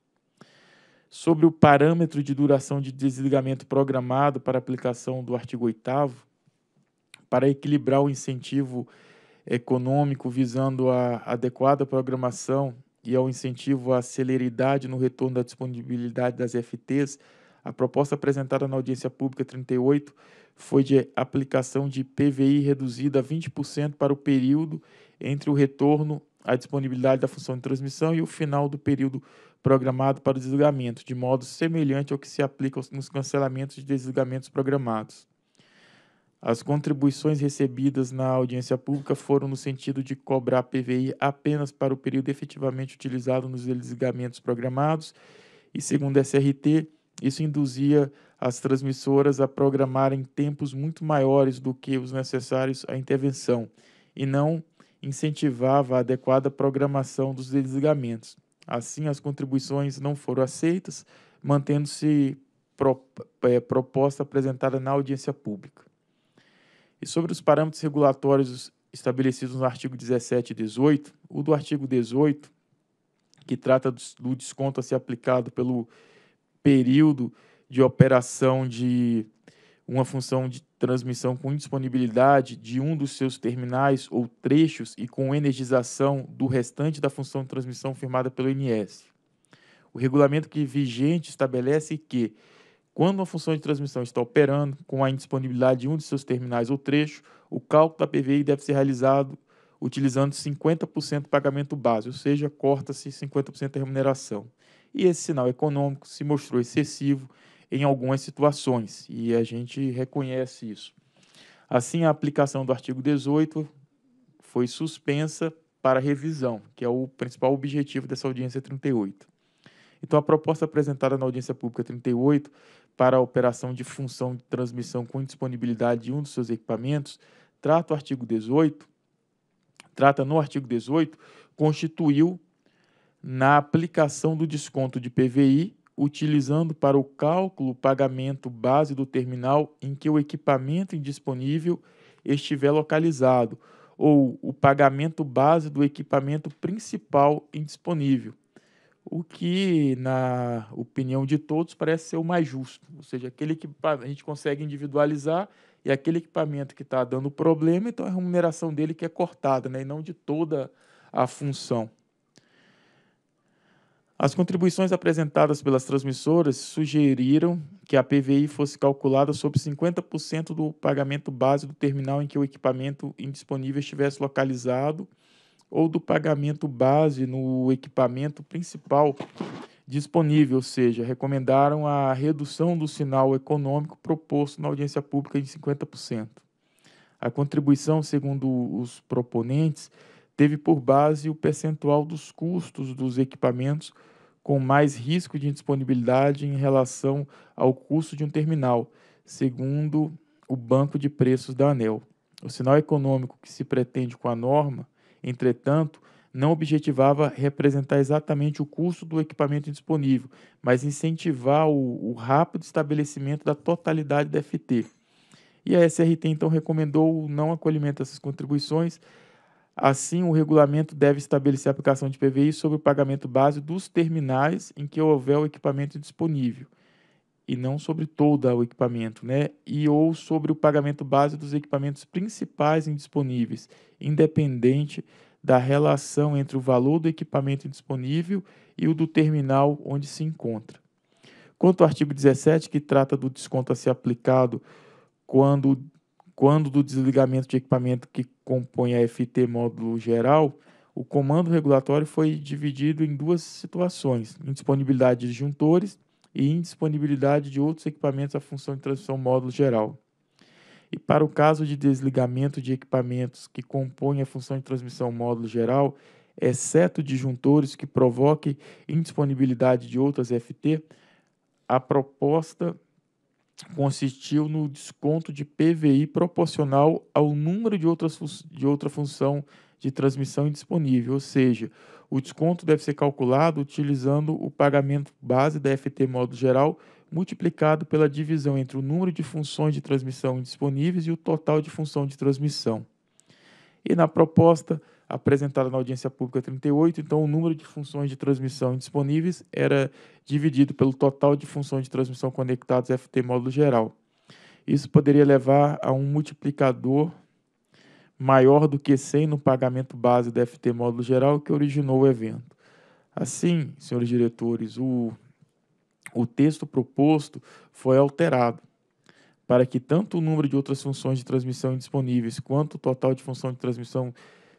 Sobre o parâmetro de duração de desligamento programado para aplicação do artigo 8 para equilibrar o incentivo econômico visando a adequada programação e ao incentivo à celeridade no retorno da disponibilidade das FTs, a proposta apresentada na audiência pública 38 foi de aplicação de PVI reduzida a 20% para o período entre o retorno à disponibilidade da função de transmissão e o final do período programado para o desligamento, de modo semelhante ao que se aplica nos cancelamentos de desligamentos programados. As contribuições recebidas na audiência pública foram no sentido de cobrar PVI apenas para o período efetivamente utilizado nos desligamentos programados, e segundo a SRT, isso induzia as transmissoras a programarem tempos muito maiores do que os necessários à intervenção, e não incentivava a adequada programação dos desligamentos. Assim, as contribuições não foram aceitas, mantendo-se eh, proposta apresentada na audiência pública. E sobre os parâmetros regulatórios estabelecidos no artigo 17 e 18, o do artigo 18, que trata do desconto a ser aplicado pelo período de operação de uma função de transmissão com indisponibilidade de um dos seus terminais ou trechos e com energização do restante da função de transmissão firmada pelo INS. O regulamento que vigente estabelece que quando uma função de transmissão está operando com a indisponibilidade de um de seus terminais ou trecho, o cálculo da PVI deve ser realizado utilizando 50% pagamento base, ou seja, corta-se 50% da remuneração. E esse sinal econômico se mostrou excessivo em algumas situações, e a gente reconhece isso. Assim, a aplicação do artigo 18 foi suspensa para revisão, que é o principal objetivo dessa audiência 38. Então, a proposta apresentada na audiência pública 38 para a operação de função de transmissão com disponibilidade de um dos seus equipamentos, trata o artigo 18, trata no artigo 18, constituiu na aplicação do desconto de PVI, utilizando para o cálculo o pagamento base do terminal em que o equipamento indisponível estiver localizado, ou o pagamento base do equipamento principal indisponível, o que, na opinião de todos, parece ser o mais justo. Ou seja, aquele que a gente consegue individualizar e aquele equipamento que está dando problema, então a remuneração dele que é cortada, né, e não de toda a função. As contribuições apresentadas pelas transmissoras sugeriram que a PVI fosse calculada sobre 50% do pagamento base do terminal em que o equipamento indisponível estivesse localizado ou do pagamento base no equipamento principal disponível, ou seja, recomendaram a redução do sinal econômico proposto na audiência pública em 50%. A contribuição, segundo os proponentes, teve por base o percentual dos custos dos equipamentos com mais risco de indisponibilidade em relação ao custo de um terminal, segundo o banco de preços da ANEL. O sinal econômico que se pretende com a norma Entretanto, não objetivava representar exatamente o custo do equipamento disponível, mas incentivar o, o rápido estabelecimento da totalidade da FT. E a SRT então recomendou o não acolhimento dessas contribuições. Assim, o regulamento deve estabelecer a aplicação de PVI sobre o pagamento base dos terminais em que houver o equipamento disponível e não sobre todo o equipamento, né? E ou sobre o pagamento base dos equipamentos principais indisponíveis, independente da relação entre o valor do equipamento indisponível e o do terminal onde se encontra. Quanto ao artigo 17, que trata do desconto a ser aplicado quando, quando do desligamento de equipamento que compõe a FT módulo geral, o comando regulatório foi dividido em duas situações: indisponibilidade de disjuntores e indisponibilidade de outros equipamentos à função de transmissão módulo geral. E para o caso de desligamento de equipamentos que compõem a função de transmissão módulo geral, exceto disjuntores que provoquem indisponibilidade de outras FT, a proposta consistiu no desconto de PVI proporcional ao número de, outras de outra função de transmissão indisponível, ou seja, o desconto deve ser calculado utilizando o pagamento base da FT modo geral multiplicado pela divisão entre o número de funções de transmissão disponíveis e o total de função de transmissão. E na proposta apresentada na audiência pública 38, então o número de funções de transmissão disponíveis era dividido pelo total de funções de transmissão conectadas FT módulo geral. Isso poderia levar a um multiplicador maior do que 100 no pagamento base do FT módulo geral que originou o evento. Assim, senhores diretores, o, o texto proposto foi alterado para que tanto o número de outras funções de transmissão disponíveis quanto o total de função de transmissão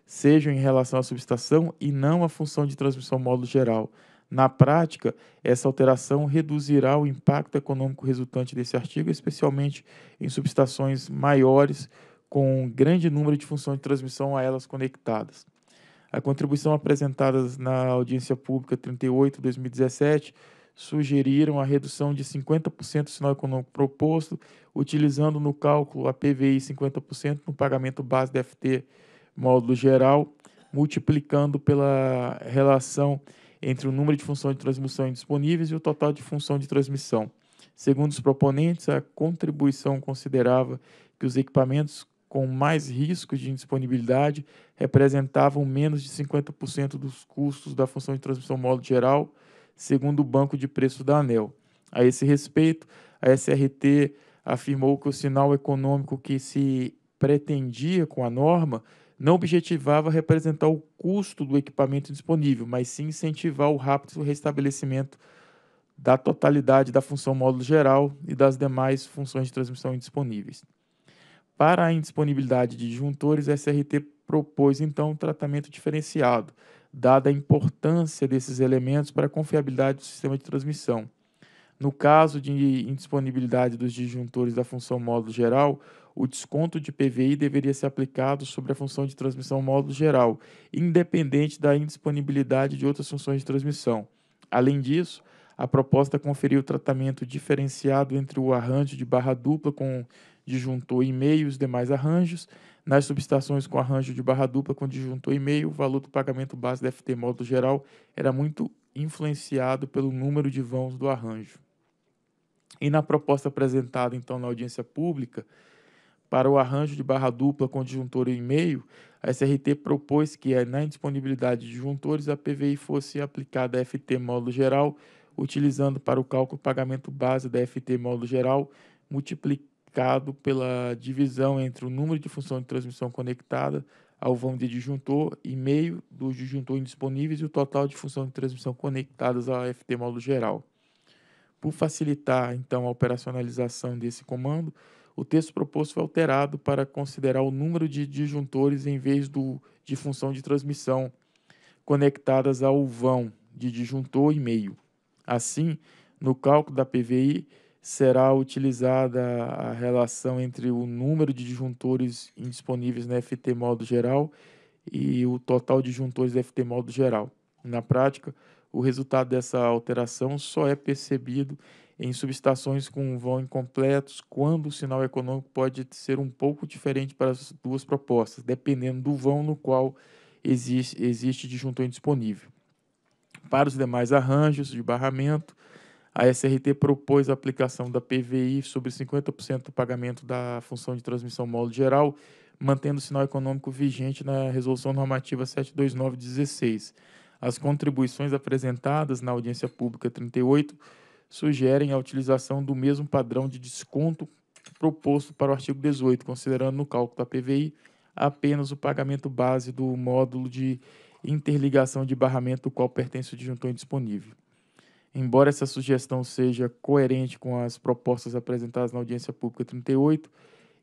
sejam em relação à subestação e não à função de transmissão módulo geral. Na prática, essa alteração reduzirá o impacto econômico resultante desse artigo, especialmente em subestações maiores com um grande número de funções de transmissão a elas conectadas. A contribuição apresentada na audiência pública 38 2017 sugeriram a redução de 50% do sinal econômico proposto, utilizando no cálculo a PVI 50% no pagamento base DFT módulo geral, multiplicando pela relação entre o número de funções de transmissão disponíveis e o total de função de transmissão. Segundo os proponentes, a contribuição considerava que os equipamentos com mais risco de indisponibilidade representavam menos de 50% dos custos da função de transmissão modo geral, segundo o Banco de Preços da ANEL. A esse respeito, a SRT afirmou que o sinal econômico que se pretendia com a norma não objetivava representar o custo do equipamento disponível, mas sim incentivar o rápido restabelecimento da totalidade da função módulo geral e das demais funções de transmissão indisponíveis. Para a indisponibilidade de disjuntores, a SRT propôs então um tratamento diferenciado, dada a importância desses elementos para a confiabilidade do sistema de transmissão. No caso de indisponibilidade dos disjuntores da função módulo geral, o desconto de PVI deveria ser aplicado sobre a função de transmissão módulo geral, independente da indisponibilidade de outras funções de transmissão. Além disso, a proposta conferiu tratamento diferenciado entre o arranjo de barra dupla com disjuntor e meio e os demais arranjos. Nas subestações com arranjo de barra dupla com disjuntor e meio, o valor do pagamento base da FT modo geral era muito influenciado pelo número de vãos do arranjo. E na proposta apresentada então na audiência pública, para o arranjo de barra dupla com disjuntor e meio, a SRT propôs que eh, na indisponibilidade de disjuntores a PVI fosse aplicada a FT módulo geral, utilizando para o cálculo pagamento base da FT módulo geral, multiplicando marcado pela divisão entre o número de função de transmissão conectada ao vão de disjuntor e meio dos disjuntores indisponíveis e o total de função de transmissão conectadas ao FT modo geral. Por facilitar, então, a operacionalização desse comando, o texto proposto foi alterado para considerar o número de disjuntores em vez do, de função de transmissão conectadas ao vão de disjuntor e meio. Assim, no cálculo da PVI, será utilizada a relação entre o número de disjuntores indisponíveis na FT modo geral e o total de disjuntores da FT modo geral. Na prática, o resultado dessa alteração só é percebido em subestações com vão incompletos quando o sinal econômico pode ser um pouco diferente para as duas propostas, dependendo do vão no qual existe, existe disjuntor indisponível. Para os demais arranjos de barramento, a SRT propôs a aplicação da PVI sobre 50% do pagamento da função de transmissão módulo geral, mantendo o sinal econômico vigente na Resolução Normativa 72916. As contribuições apresentadas na audiência pública 38 sugerem a utilização do mesmo padrão de desconto proposto para o artigo 18, considerando no cálculo da PVI apenas o pagamento base do módulo de interligação de barramento, do qual pertence o disjuntor indisponível. Embora essa sugestão seja coerente com as propostas apresentadas na audiência pública 38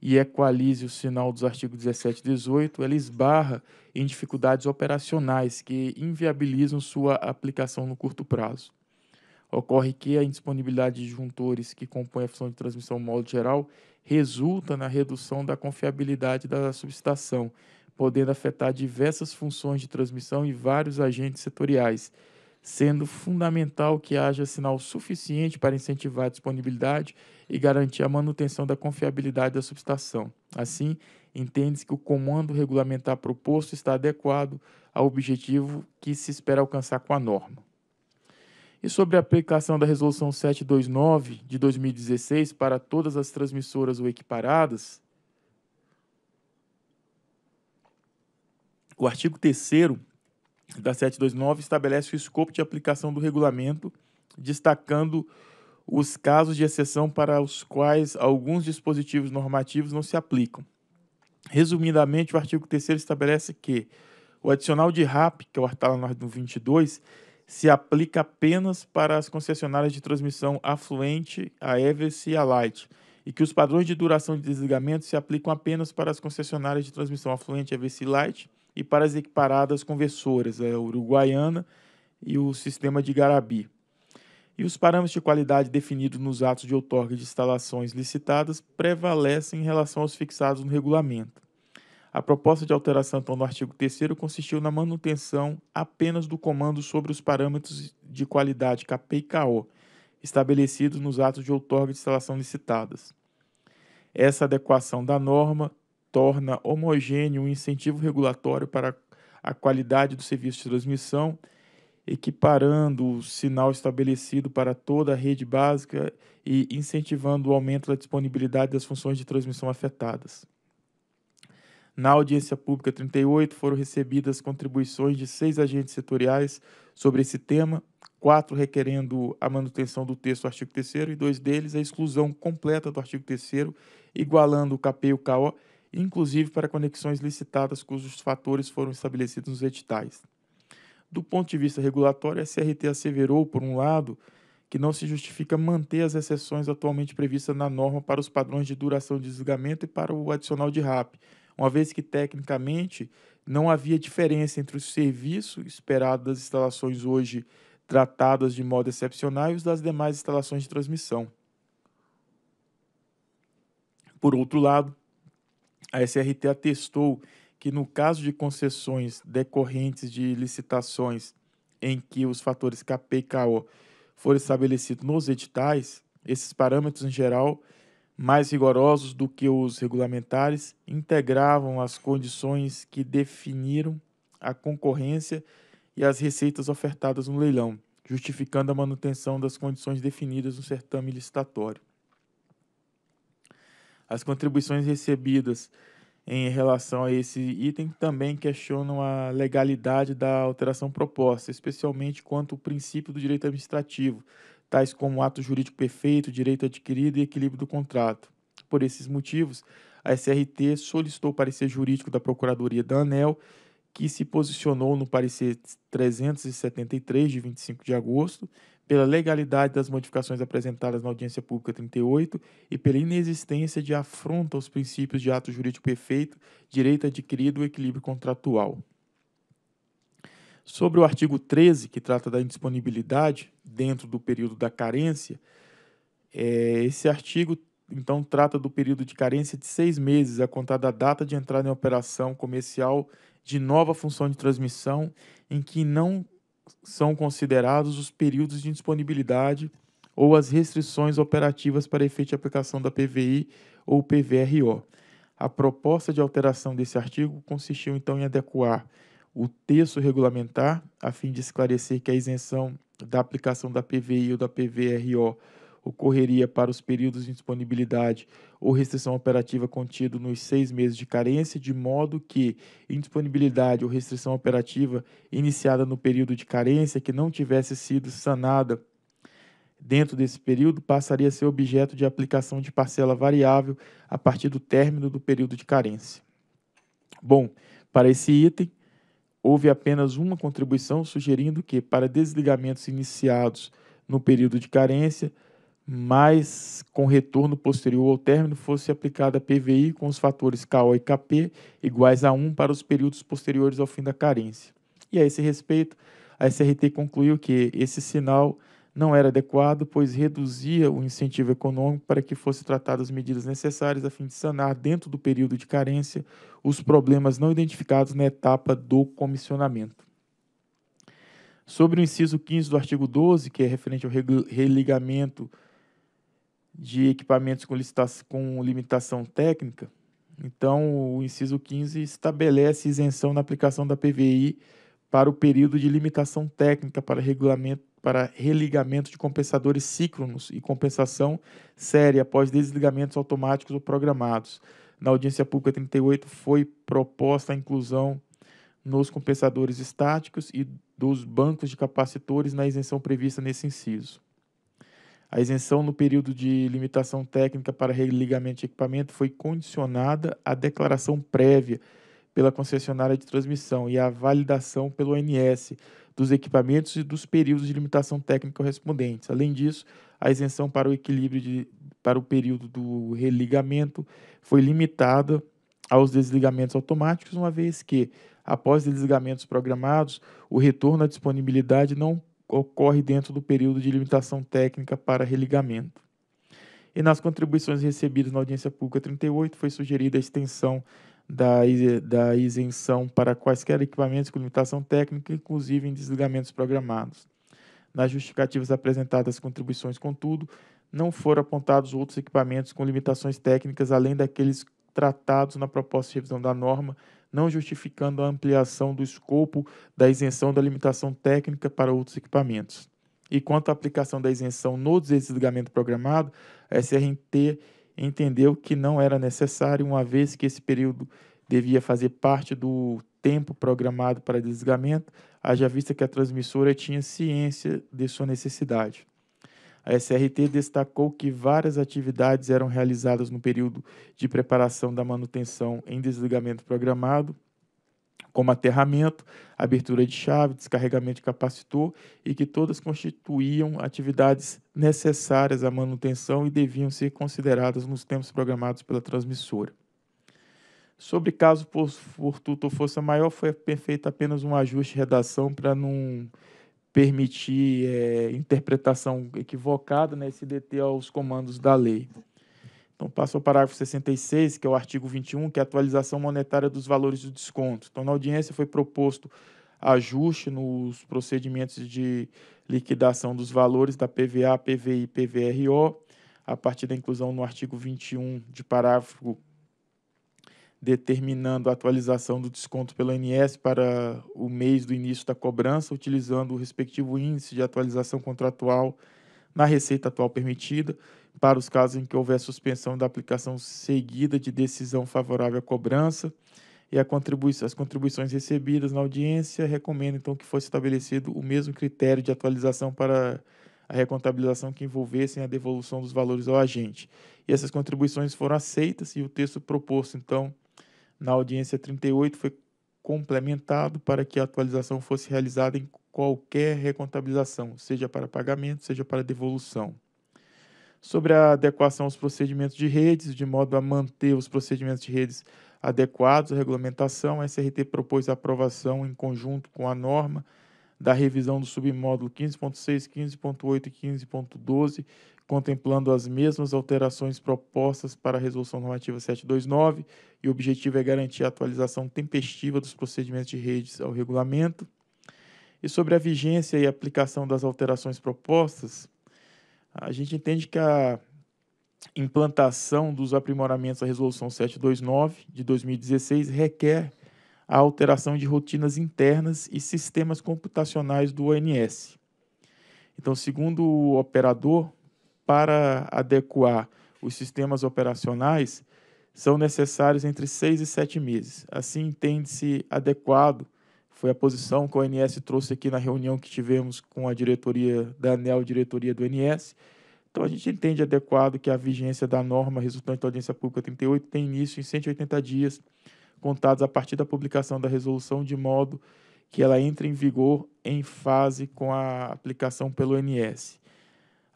e equalize o sinal dos artigos 17 e 18, ela esbarra em dificuldades operacionais que inviabilizam sua aplicação no curto prazo. Ocorre que a indisponibilidade de juntores que compõem a função de transmissão modo geral resulta na redução da confiabilidade da subestação, podendo afetar diversas funções de transmissão e vários agentes setoriais, sendo fundamental que haja sinal suficiente para incentivar a disponibilidade e garantir a manutenção da confiabilidade da subestação. Assim, entende-se que o comando regulamentar proposto está adequado ao objetivo que se espera alcançar com a norma. E sobre a aplicação da Resolução 729 de 2016 para todas as transmissoras ou equiparadas, o artigo 3 da 729 estabelece o escopo de aplicação do regulamento, destacando os casos de exceção para os quais alguns dispositivos normativos não se aplicam. Resumidamente, o artigo 3 estabelece que o adicional de RAP, que é o artigo 22, se aplica apenas para as concessionárias de transmissão afluente, a EVS e a Light, e que os padrões de duração de desligamento se aplicam apenas para as concessionárias de transmissão afluente, EVS e Light, e para as equiparadas conversoras, a é, uruguaiana e o sistema de Garabi. E os parâmetros de qualidade definidos nos atos de outorga de instalações licitadas prevalecem em relação aos fixados no regulamento. A proposta de alteração então, do artigo 3 consistiu na manutenção apenas do comando sobre os parâmetros de qualidade KP e KO, estabelecidos nos atos de outorga de instalação licitadas. Essa adequação da norma torna homogêneo um incentivo regulatório para a qualidade do serviço de transmissão, equiparando o sinal estabelecido para toda a rede básica e incentivando o aumento da disponibilidade das funções de transmissão afetadas. Na audiência pública 38 foram recebidas contribuições de seis agentes setoriais sobre esse tema, quatro requerendo a manutenção do texto do artigo 3 e dois deles a exclusão completa do artigo 3 igualando o KP e o CAO inclusive para conexões licitadas cujos fatores foram estabelecidos nos editais. Do ponto de vista regulatório, a CRT asseverou, por um lado, que não se justifica manter as exceções atualmente previstas na norma para os padrões de duração de desligamento e para o adicional de RAP, uma vez que tecnicamente não havia diferença entre o serviço esperado das instalações hoje tratadas de modo excepcional e os das demais instalações de transmissão. Por outro lado, a SRT atestou que, no caso de concessões decorrentes de licitações em que os fatores KP e KO foram estabelecidos nos editais, esses parâmetros em geral, mais rigorosos do que os regulamentares, integravam as condições que definiram a concorrência e as receitas ofertadas no leilão, justificando a manutenção das condições definidas no certame licitatório. As contribuições recebidas em relação a esse item também questionam a legalidade da alteração proposta, especialmente quanto ao princípio do direito administrativo, tais como ato jurídico perfeito, direito adquirido e equilíbrio do contrato. Por esses motivos, a SRT solicitou o parecer jurídico da Procuradoria da ANEL, que se posicionou no parecer 373 de 25 de agosto, pela legalidade das modificações apresentadas na audiência pública 38 e pela inexistência de afronta aos princípios de ato jurídico perfeito, direito adquirido e equilíbrio contratual. Sobre o artigo 13, que trata da indisponibilidade dentro do período da carência, é, esse artigo então trata do período de carência de seis meses a contar da data de entrada em operação comercial de nova função de transmissão em que não são considerados os períodos de indisponibilidade ou as restrições operativas para efeito de aplicação da PVI ou PVRO. A proposta de alteração desse artigo consistiu então em adequar o texto regulamentar a fim de esclarecer que a isenção da aplicação da PVI ou da PVRO ocorreria para os períodos de indisponibilidade ou restrição operativa contido nos seis meses de carência, de modo que indisponibilidade ou restrição operativa iniciada no período de carência que não tivesse sido sanada dentro desse período passaria a ser objeto de aplicação de parcela variável a partir do término do período de carência. Bom, para esse item, houve apenas uma contribuição sugerindo que, para desligamentos iniciados no período de carência, mas com retorno posterior ao término fosse aplicada a PVI com os fatores KO e KP iguais a 1 para os períodos posteriores ao fim da carência. E a esse respeito, a SRT concluiu que esse sinal não era adequado, pois reduzia o incentivo econômico para que fossem tratadas as medidas necessárias a fim de sanar, dentro do período de carência, os problemas não identificados na etapa do comissionamento. Sobre o inciso 15 do artigo 12, que é referente ao religamento de equipamentos com, licitação, com limitação técnica. Então, o inciso 15 estabelece isenção na aplicação da PVI para o período de limitação técnica para, regulamento, para religamento de compensadores síncronos e compensação séria após desligamentos automáticos ou programados. Na audiência pública 38 foi proposta a inclusão nos compensadores estáticos e dos bancos de capacitores na isenção prevista nesse inciso. A isenção no período de limitação técnica para religamento de equipamento foi condicionada à declaração prévia pela concessionária de transmissão e à validação pelo ONS dos equipamentos e dos períodos de limitação técnica correspondentes. Além disso, a isenção para o equilíbrio de, para o período do religamento foi limitada aos desligamentos automáticos, uma vez que, após desligamentos programados, o retorno à disponibilidade não ocorre dentro do período de limitação técnica para religamento. E nas contribuições recebidas na audiência pública 38, foi sugerida a extensão da, da isenção para quaisquer equipamentos com limitação técnica, inclusive em desligamentos programados. Nas justificativas apresentadas contribuições, contudo, não foram apontados outros equipamentos com limitações técnicas além daqueles tratados na proposta de revisão da norma não justificando a ampliação do escopo da isenção da limitação técnica para outros equipamentos. E quanto à aplicação da isenção no desligamento programado, a SRNT entendeu que não era necessário, uma vez que esse período devia fazer parte do tempo programado para desligamento, haja vista que a transmissora tinha ciência de sua necessidade. A SRT destacou que várias atividades eram realizadas no período de preparação da manutenção em desligamento programado, como aterramento, abertura de chave, descarregamento de capacitor, e que todas constituíam atividades necessárias à manutenção e deviam ser consideradas nos tempos programados pela transmissora. Sobre caso por fortuito ou força maior, foi feito apenas um ajuste de redação para não permitir é, interpretação equivocada, né, se deter aos comandos da lei. Então, passo ao parágrafo 66, que é o artigo 21, que é a atualização monetária dos valores do desconto. Então, na audiência foi proposto ajuste nos procedimentos de liquidação dos valores da PVA, PVI e PVRO, a partir da inclusão no artigo 21 de parágrafo determinando a atualização do desconto pelo INS para o mês do início da cobrança, utilizando o respectivo índice de atualização contratual na receita atual permitida, para os casos em que houver suspensão da aplicação seguida de decisão favorável à cobrança e contribui as contribuições recebidas na audiência, recomendo então que fosse estabelecido o mesmo critério de atualização para a recontabilização que envolvessem a devolução dos valores ao agente. E essas contribuições foram aceitas e o texto proposto então na audiência 38 foi complementado para que a atualização fosse realizada em qualquer recontabilização, seja para pagamento, seja para devolução. Sobre a adequação aos procedimentos de redes, de modo a manter os procedimentos de redes adequados à regulamentação, a SRT propôs a aprovação em conjunto com a norma da revisão do submódulo 15.6, 15.8 e 15.12 contemplando as mesmas alterações propostas para a Resolução Normativa 729, e o objetivo é garantir a atualização tempestiva dos procedimentos de redes ao regulamento. E sobre a vigência e aplicação das alterações propostas, a gente entende que a implantação dos aprimoramentos à Resolução 729 de 2016 requer a alteração de rotinas internas e sistemas computacionais do ONS. Então, segundo o operador, para adequar os sistemas operacionais são necessários entre seis e sete meses. Assim, entende-se adequado. Foi a posição que o ONS trouxe aqui na reunião que tivemos com a diretoria da ANEL, diretoria do ONS. Então, a gente entende adequado que a vigência da norma resultante da audiência pública 38 tem início em 180 dias, contados a partir da publicação da resolução, de modo que ela entre em vigor em fase com a aplicação pelo ONS.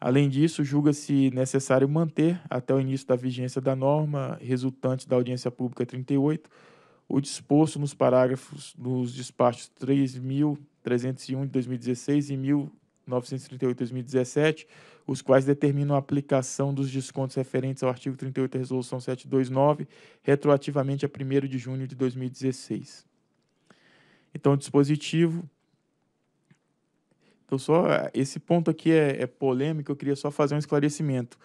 Além disso, julga-se necessário manter, até o início da vigência da norma resultante da audiência pública 38, o disposto nos parágrafos dos despachos 3.301 de 2016 e 1.938 de 2017, os quais determinam a aplicação dos descontos referentes ao artigo 38 da Resolução 729, retroativamente a 1 de junho de 2016. Então, o dispositivo então, só eh, esse ponto aqui é, é polêmico, eu queria só fazer um esclarecimento.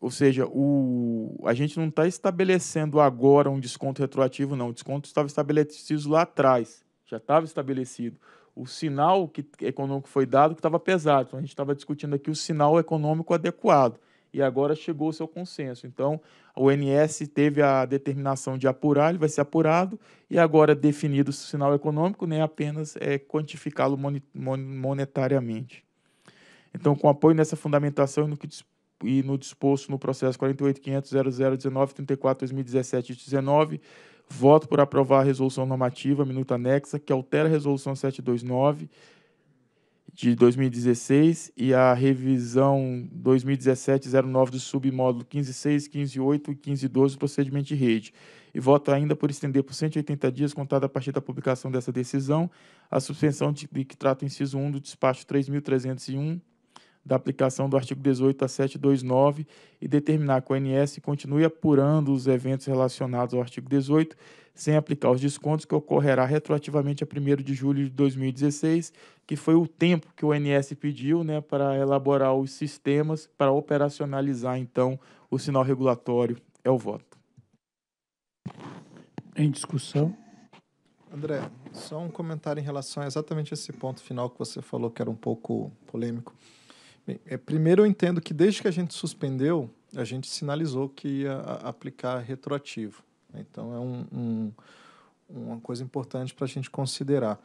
Ou seja, o, a gente não está estabelecendo agora um desconto retroativo, não. O desconto estava estabelecido lá atrás, já estava estabelecido. O sinal que, econômico foi dado que estava pesado. Então, a gente estava discutindo aqui o sinal econômico adequado e agora chegou o seu consenso. Então, o NS teve a determinação de apurar, ele vai ser apurado, e agora definido o sinal econômico, nem né, apenas é, quantificá-lo monetariamente. Então, com apoio nessa fundamentação e no, que, e no disposto no processo 48.500.0019.34.2017-19, voto por aprovar a resolução normativa, minuta anexa, que altera a resolução 729, de 2016 e a revisão 2017-09 do submódulo 15.6, 15.8 e 15.12 do procedimento de rede. E vota ainda por estender por 180 dias, contado a partir da publicação dessa decisão, a suspensão de, de que trata o inciso 1 do despacho 3.301 da aplicação do artigo 18 a 729 e determinar que o ONS continue apurando os eventos relacionados ao artigo 18 sem aplicar os descontos que ocorrerá retroativamente a 1 de julho de 2016, que foi o tempo que o ONS pediu né, para elaborar os sistemas, para operacionalizar, então, o sinal regulatório. É o voto. Em discussão. André, só um comentário em relação a exatamente esse ponto final que você falou, que era um pouco polêmico. Bem, é, primeiro, eu entendo que desde que a gente suspendeu, a gente sinalizou que ia aplicar retroativo. Então, é um, um, uma coisa importante para a gente considerar.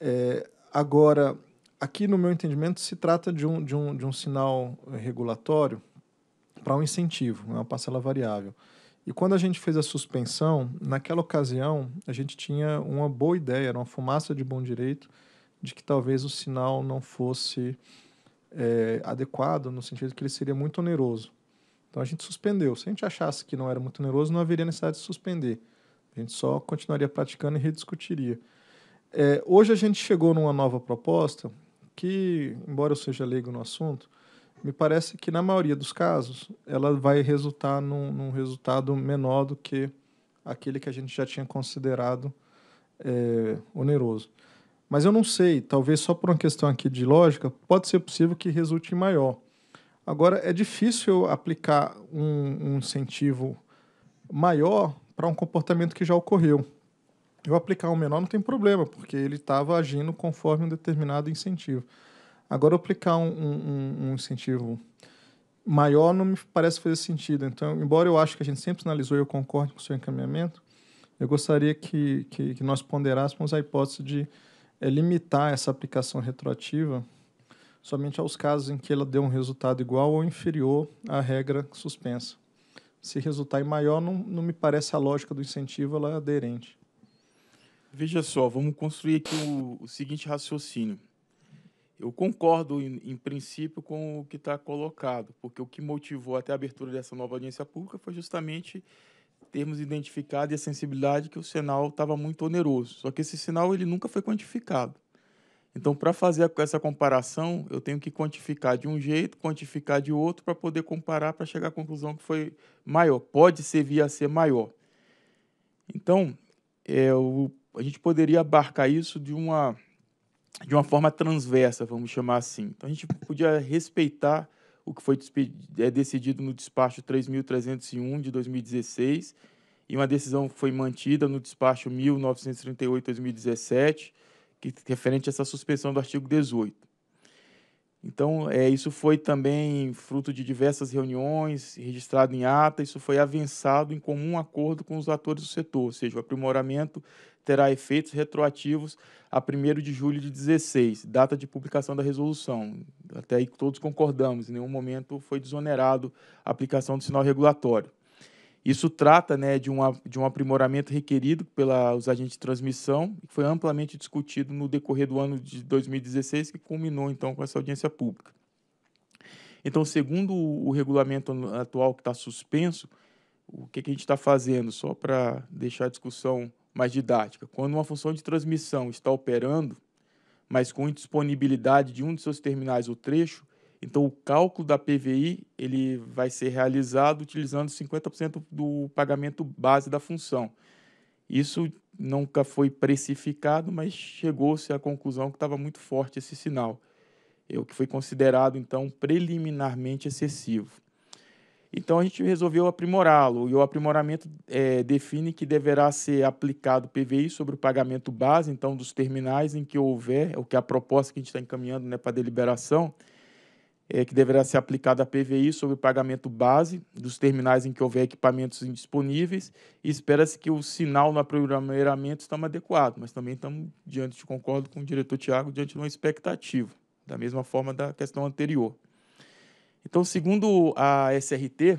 É, agora, aqui no meu entendimento, se trata de um, de um, de um sinal regulatório para um incentivo, é uma parcela variável. E quando a gente fez a suspensão, naquela ocasião, a gente tinha uma boa ideia, era uma fumaça de bom direito, de que talvez o sinal não fosse é, adequado, no sentido que ele seria muito oneroso. Então a gente suspendeu. Se a gente achasse que não era muito oneroso, não haveria necessidade de suspender. A gente só continuaria praticando e rediscutiria. É, hoje a gente chegou numa nova proposta que, embora eu seja leigo no assunto, me parece que na maioria dos casos ela vai resultar num, num resultado menor do que aquele que a gente já tinha considerado é, oneroso. Mas eu não sei, talvez só por uma questão aqui de lógica, pode ser possível que resulte em maior. Agora, é difícil aplicar um, um incentivo maior para um comportamento que já ocorreu. Eu aplicar um menor não tem problema, porque ele estava agindo conforme um determinado incentivo. Agora, aplicar um, um, um, incentivo maior não me parece fazer sentido. Então, embora eu acho que a gente sempre analisou e eu concordo com o seu encaminhamento, eu gostaria que, que, que nós ponderássemos a hipótese de é, limitar essa aplicação retroativa somente aos casos em que ela deu um resultado igual ou inferior à regra suspensa. Se resultar em maior, não, não me parece a lógica do incentivo, ela é aderente. Veja só, vamos construir aqui o, o seguinte raciocínio. Eu concordo, em, em princípio, com o que está colocado, porque o que motivou até a abertura dessa nova audiência pública foi justamente termos identificado e a sensibilidade que o sinal estava muito oneroso. Só que esse sinal ele nunca foi quantificado. Então, para fazer essa comparação, eu tenho que quantificar de um jeito, quantificar de outro, para poder comparar, para chegar à conclusão que foi maior. Pode ser a ser maior. Então, é, o, a gente poderia abarcar isso de uma, de uma forma transversa, vamos chamar assim. Então, a gente podia respeitar o que foi é, decidido no despacho 3.301 de 2016 e uma decisão que foi mantida no despacho 1938 2017 que, referente a essa suspensão do artigo 18. Então, é, isso foi também fruto de diversas reuniões, registrado em ata, isso foi avançado em comum acordo com os atores do setor, ou seja, o aprimoramento terá efeitos retroativos a 1 de julho de 16, data de publicação da resolução. Até aí todos concordamos, em nenhum momento foi desonerado a aplicação do sinal regulatório. Isso trata né, de, uma, de um aprimoramento requerido pelos agentes de transmissão, que foi amplamente discutido no decorrer do ano de 2016, que culminou então com essa audiência pública. Então, segundo o regulamento atual que está suspenso, o que, que a gente está fazendo? Só para deixar a discussão mais didática. Quando uma função de transmissão está operando, mas com indisponibilidade de um de seus terminais ou trecho, então, o cálculo da PVI ele vai ser realizado utilizando 50% do pagamento base da função. Isso nunca foi precificado, mas chegou-se à conclusão que estava muito forte esse sinal, é o que foi considerado, então, preliminarmente excessivo. Então, a gente resolveu aprimorá-lo, e o aprimoramento é, define que deverá ser aplicado PVI sobre o pagamento base, então, dos terminais em que houver, o que é a proposta que a gente está encaminhando né, para deliberação, é, que deverá ser aplicada a PVI sobre o pagamento base dos terminais em que houver equipamentos indisponíveis e espera-se que o sinal no aprogramamento esteja adequado, mas também estamos diante, concordo com o diretor Tiago, diante de uma expectativa, da mesma forma da questão anterior. Então, segundo a SRT,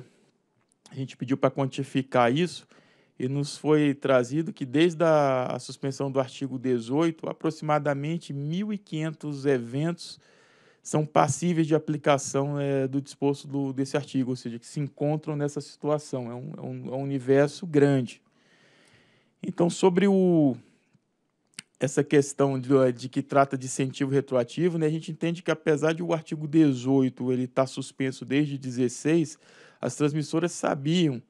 a gente pediu para quantificar isso e nos foi trazido que desde a, a suspensão do artigo 18, aproximadamente 1.500 eventos são passíveis de aplicação é, do disposto do, desse artigo, ou seja, que se encontram nessa situação. É um, é um, é um universo grande. Então, sobre o, essa questão de, eh, de, que trata de incentivo retroativo, né, a gente entende que, apesar de o artigo 18 ele estar tá suspenso desde 16, as transmissoras sabiam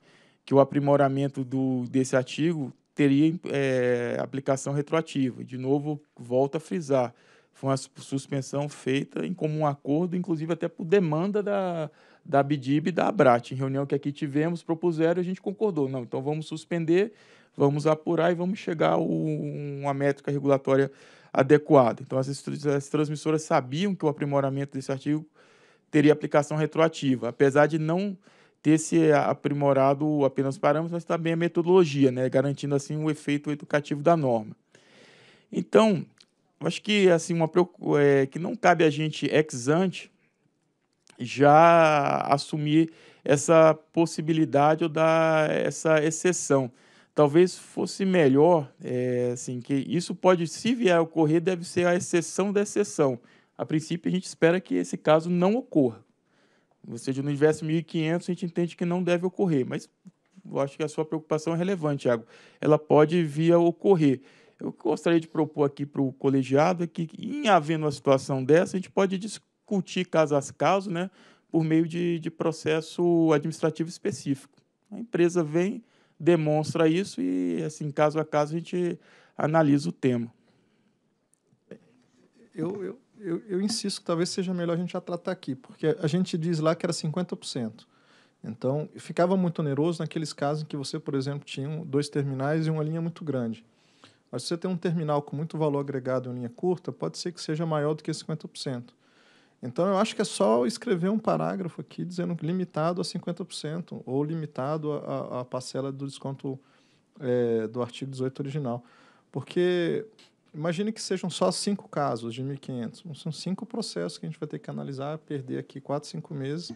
que o aprimoramento do, desse artigo teria eh, aplicação retroativa. De novo, volto a frisar foi uma suspensão feita em comum acordo, inclusive até por demanda da, da Abdib e da Abrat. Em reunião que aqui tivemos, propuseram, e a gente concordou. Não, então vamos suspender, vamos apurar e vamos chegar a uma métrica regulatória adequada. Então as, as transmissoras sabiam que o aprimoramento desse artigo teria aplicação retroativa, apesar de não ter se aprimorado apenas os parâmetros, mas também a metodologia, né? garantindo assim o efeito educativo da norma. Então, acho que assim uma é, que não cabe a gente ex ante já assumir essa possibilidade ou dar essa exceção. Talvez fosse melhor, é, assim, que isso pode, se vier a ocorrer, deve ser a exceção da exceção. A princípio, a gente espera que esse caso não ocorra. Ou seja, no universo 1500, a gente entende que não deve ocorrer, mas eu acho que a sua preocupação é relevante, Thiago. Ela pode vir a ocorrer eu gostaria de propor aqui para o colegiado é que, em havendo uma situação dessa, a gente pode discutir caso a caso, né, por meio de, de processo administrativo específico. A empresa vem, demonstra isso e, assim, caso a caso, a gente analisa o tema. Eu, eu, eu, eu insisto que talvez seja melhor a gente já tratar aqui, porque a gente diz lá que era 50%. Então, ficava muito oneroso naqueles casos em que você, por exemplo, tinha dois terminais e uma linha muito grande. Mas se você tem um terminal com muito valor agregado em linha curta, pode ser que seja maior do que 50%. Então, eu acho que é só escrever um parágrafo aqui dizendo limitado a 50% ou limitado à parcela do desconto é, do artigo 18 original. Porque imagine que sejam só cinco casos de 1.500. São cinco processos que a gente vai ter que analisar, perder aqui quatro, cinco meses.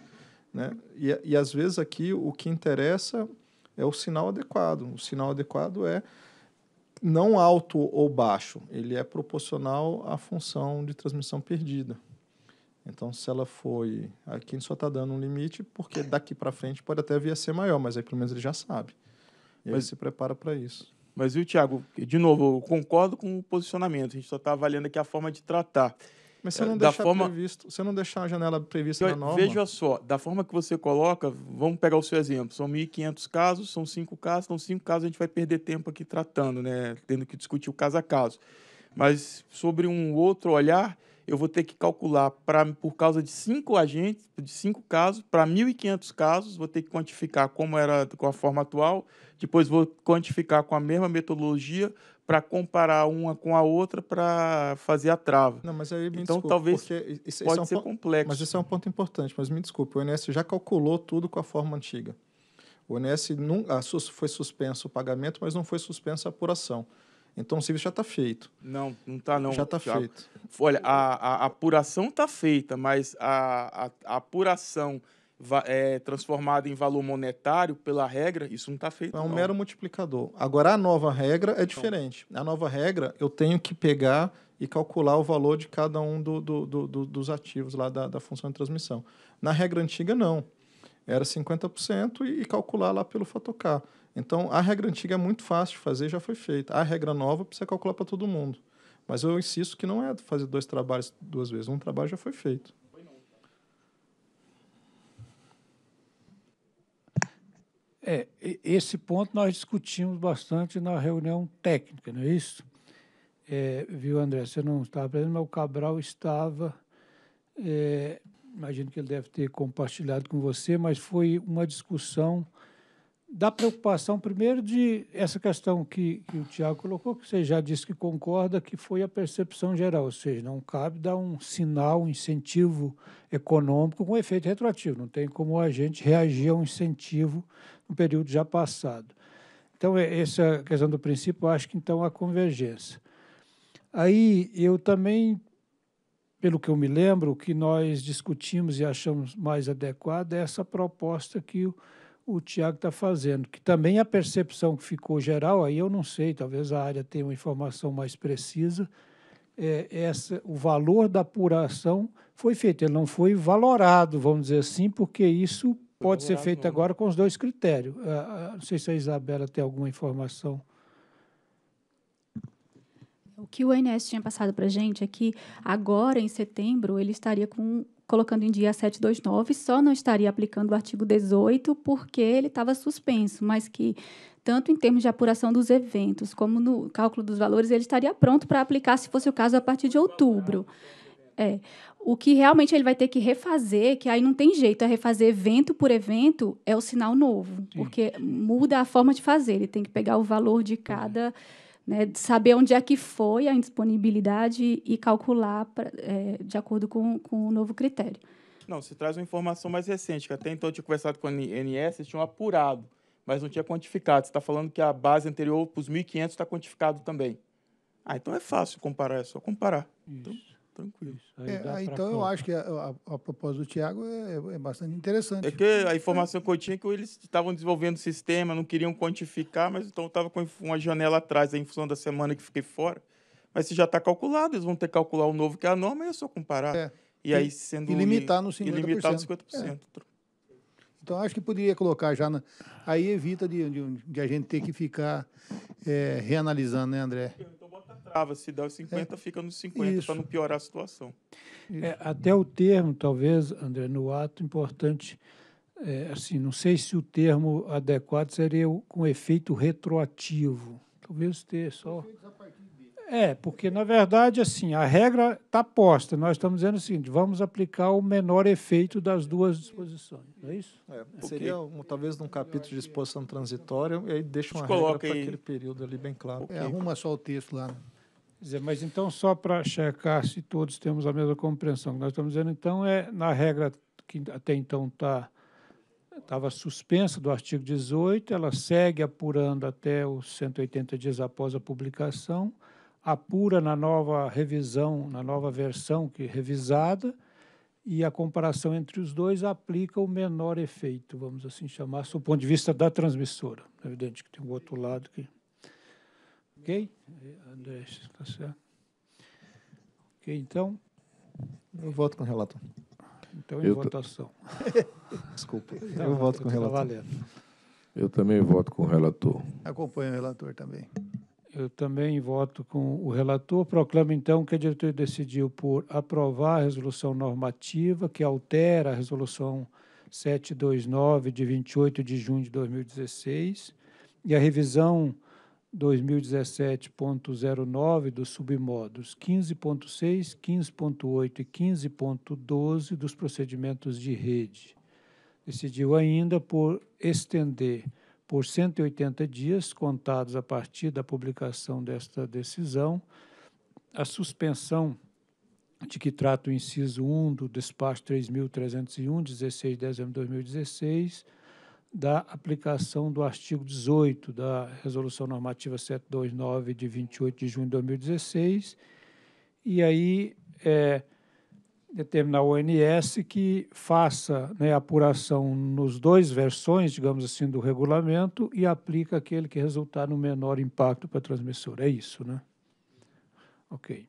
Né? E, e às vezes aqui o que interessa é o sinal adequado. O sinal adequado é não alto ou baixo, ele é proporcional à função de transmissão perdida. Então, se ela foi. Aqui a gente só está dando um limite, porque daqui para frente pode até vir a ser maior, mas aí pelo menos ele já sabe. E mas, ele se prepara para isso. Mas, viu, Tiago, de novo, eu concordo com o posicionamento, a gente só está avaliando aqui a forma de tratar. Mas você é, não da deixar forma... previsto, você não deixar a janela prevista eu, na norma... Veja só, da forma que você coloca, vamos pegar o seu exemplo, são 1.500 casos, são 5 casos, são 5 casos a gente vai perder tempo aqui tratando, né, tendo que discutir o caso a caso. Mas sobre um outro olhar, eu vou ter que calcular pra, por causa de 5 agentes, de 5 casos, para 1.500 casos, vou ter que quantificar como era com a forma atual, depois vou quantificar com a mesma metodologia para comparar uma com a outra para fazer a trava. Não, mas aí me então desculpa, talvez isso, isso é pode é um ser complexo. Mas isso é um ponto importante. Mas me desculpe, o INSS já calculou tudo com a forma antiga. O INSS não, a, ah, foi suspenso o pagamento, mas não foi suspensa a apuração. Então o serviço já está feito. Não, não está não. Já está feito. Olha, a, a apuração está feita, mas a, a, a apuração é, transformado em valor monetário pela regra, isso não está feito. É um não. mero multiplicador. Agora, a nova regra é diferente. Na A nova regra, eu tenho que pegar e calcular o valor de cada um do, do, do, dos ativos lá da, da função de transmissão. Na regra antiga, não. Era 50% e, e calcular lá pelo fotocar. Então, a regra antiga é muito fácil de fazer, já foi feita. A regra nova precisa calcular para todo mundo. Mas eu insisto que não é fazer dois trabalhos duas vezes. Um trabalho já foi feito. É, esse ponto nós discutimos bastante na reunião técnica, não é isso? É, viu, André? Você não estava presente, mas o Cabral estava. É, imagino que ele deve ter compartilhado com você, mas foi uma discussão da preocupação, primeiro, de essa questão que, que o Tiago colocou, que você já disse que concorda, que foi a percepção geral, ou seja, não cabe dar um sinal, um incentivo econômico com efeito retroativo, não tem como a gente reagir a um incentivo um período já passado. Então, é, essa questão do princípio, acho que então a convergência. Aí eu também, pelo que eu me lembro, o que nós discutimos e achamos mais adequado é essa proposta que o, o Tiago está fazendo, que também a percepção que ficou geral, aí eu não sei, talvez a área tenha uma informação mais precisa, é, essa, o valor da apuração foi feito, ele não foi valorado, vamos dizer assim, porque isso pode ser feito agora com os dois critérios. Ah, ah, não sei se a Isabela tem alguma informação. O que o INS tinha passado para a gente é que agora, em setembro, ele estaria com, colocando em dia 729, só não estaria aplicando o artigo 18 porque ele estava suspenso, mas que tanto em termos de apuração dos eventos como no cálculo dos valores, ele estaria pronto para aplicar, se fosse o caso, a partir de outubro. É. O que realmente ele vai ter que refazer, que aí não tem jeito, é refazer evento por evento, é o sinal novo, Sim. porque muda a forma de fazer. Ele tem que pegar o valor de uhum. cada. Né, saber onde é que foi a indisponibilidade e calcular pra, é, de acordo com, com o novo critério. Não, se traz uma informação mais recente, que até então eu tinha conversado com a INS, eles tinham apurado, mas não tinha quantificado. Você está falando que a base anterior para os 1.500 está quantificado também. Ah, então é fácil comparar, é só comparar. Então tranquilo. Aí é, então eu acho que a, a, a, proposta do Tiago é, é, é, bastante interessante. É que a informação que eu tinha é que eles estavam desenvolvendo o sistema, não queriam quantificar, mas então estava com uma janela atrás da função da semana que fiquei fora. Mas se já está calculado, eles vão ter que calcular o novo que é a norma e é só comparar. É. E, aí sendo... E limitar no 50%. E limitar no 50%. É. Então, acho que poderia colocar já. Na... Aí evita de, de, de, a gente ter que ficar é, reanalisando, né, André? trava, se dá os 50, é, fica nos 50 para não piorar a situação. É, até o termo, talvez, André, no ato importante, é, assim, não sei se o termo adequado seria o, com efeito retroativo. Talvez ter só. Efeitos a partir é, porque na verdade, assim, a regra está posta. Nós estamos dizendo o seguinte: vamos aplicar o menor efeito das duas disposições. Não é isso? É, é seria talvez num capítulo de disposição transitória, e aí deixa uma regra para aquele período ali bem claro. É, arruma só o texto lá. mas então, só para checar se todos temos a mesma compreensão, nós estamos dizendo, então, é na regra que até então está estava suspensa do artigo 18, ela segue apurando até os 180 dias após a publicação apura na nova revisão, na nova versão que é revisada, e a comparação entre os dois aplica o menor efeito, vamos assim chamar, do ponto de vista da transmissora. É evidente que tem o outro lado que. Ok? André, está certo. Ok, então. Eu voto com o relator. Então, em eu votação. (laughs) Desculpa. eu voto tá com o relator. Valendo. Eu também voto com o relator. Acompanho o relator também. Eu também voto com o relator. Proclamo, então, que a diretoria decidiu por aprovar a resolução normativa que altera a resolução 729, de 28 de junho de 2016, e a revisão 2017.09 dos submodos 15.6, 15.8 e 15.12 dos procedimentos de rede. Decidiu ainda por estender por 180 dias, contados a partir da publicação desta decisão, a suspensão de que trata o inciso 1 do despacho 3.301, 16 de dezembro de 2016, da aplicação do artigo 18 da Resolução Normativa 729, de 28 de junho de 2016. E aí, é, determinar o ONS que faça né, apuração nos dois versões, digamos assim, do regulamento e aplica aquele que resultar no menor impacto para a transmissora. É isso, né? Ok.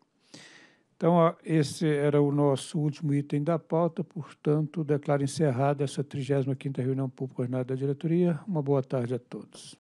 Então, esse era o nosso último item da pauta, portanto, declaro encerrada essa 35ª reunião pública ordinária da diretoria. Uma boa tarde a todos.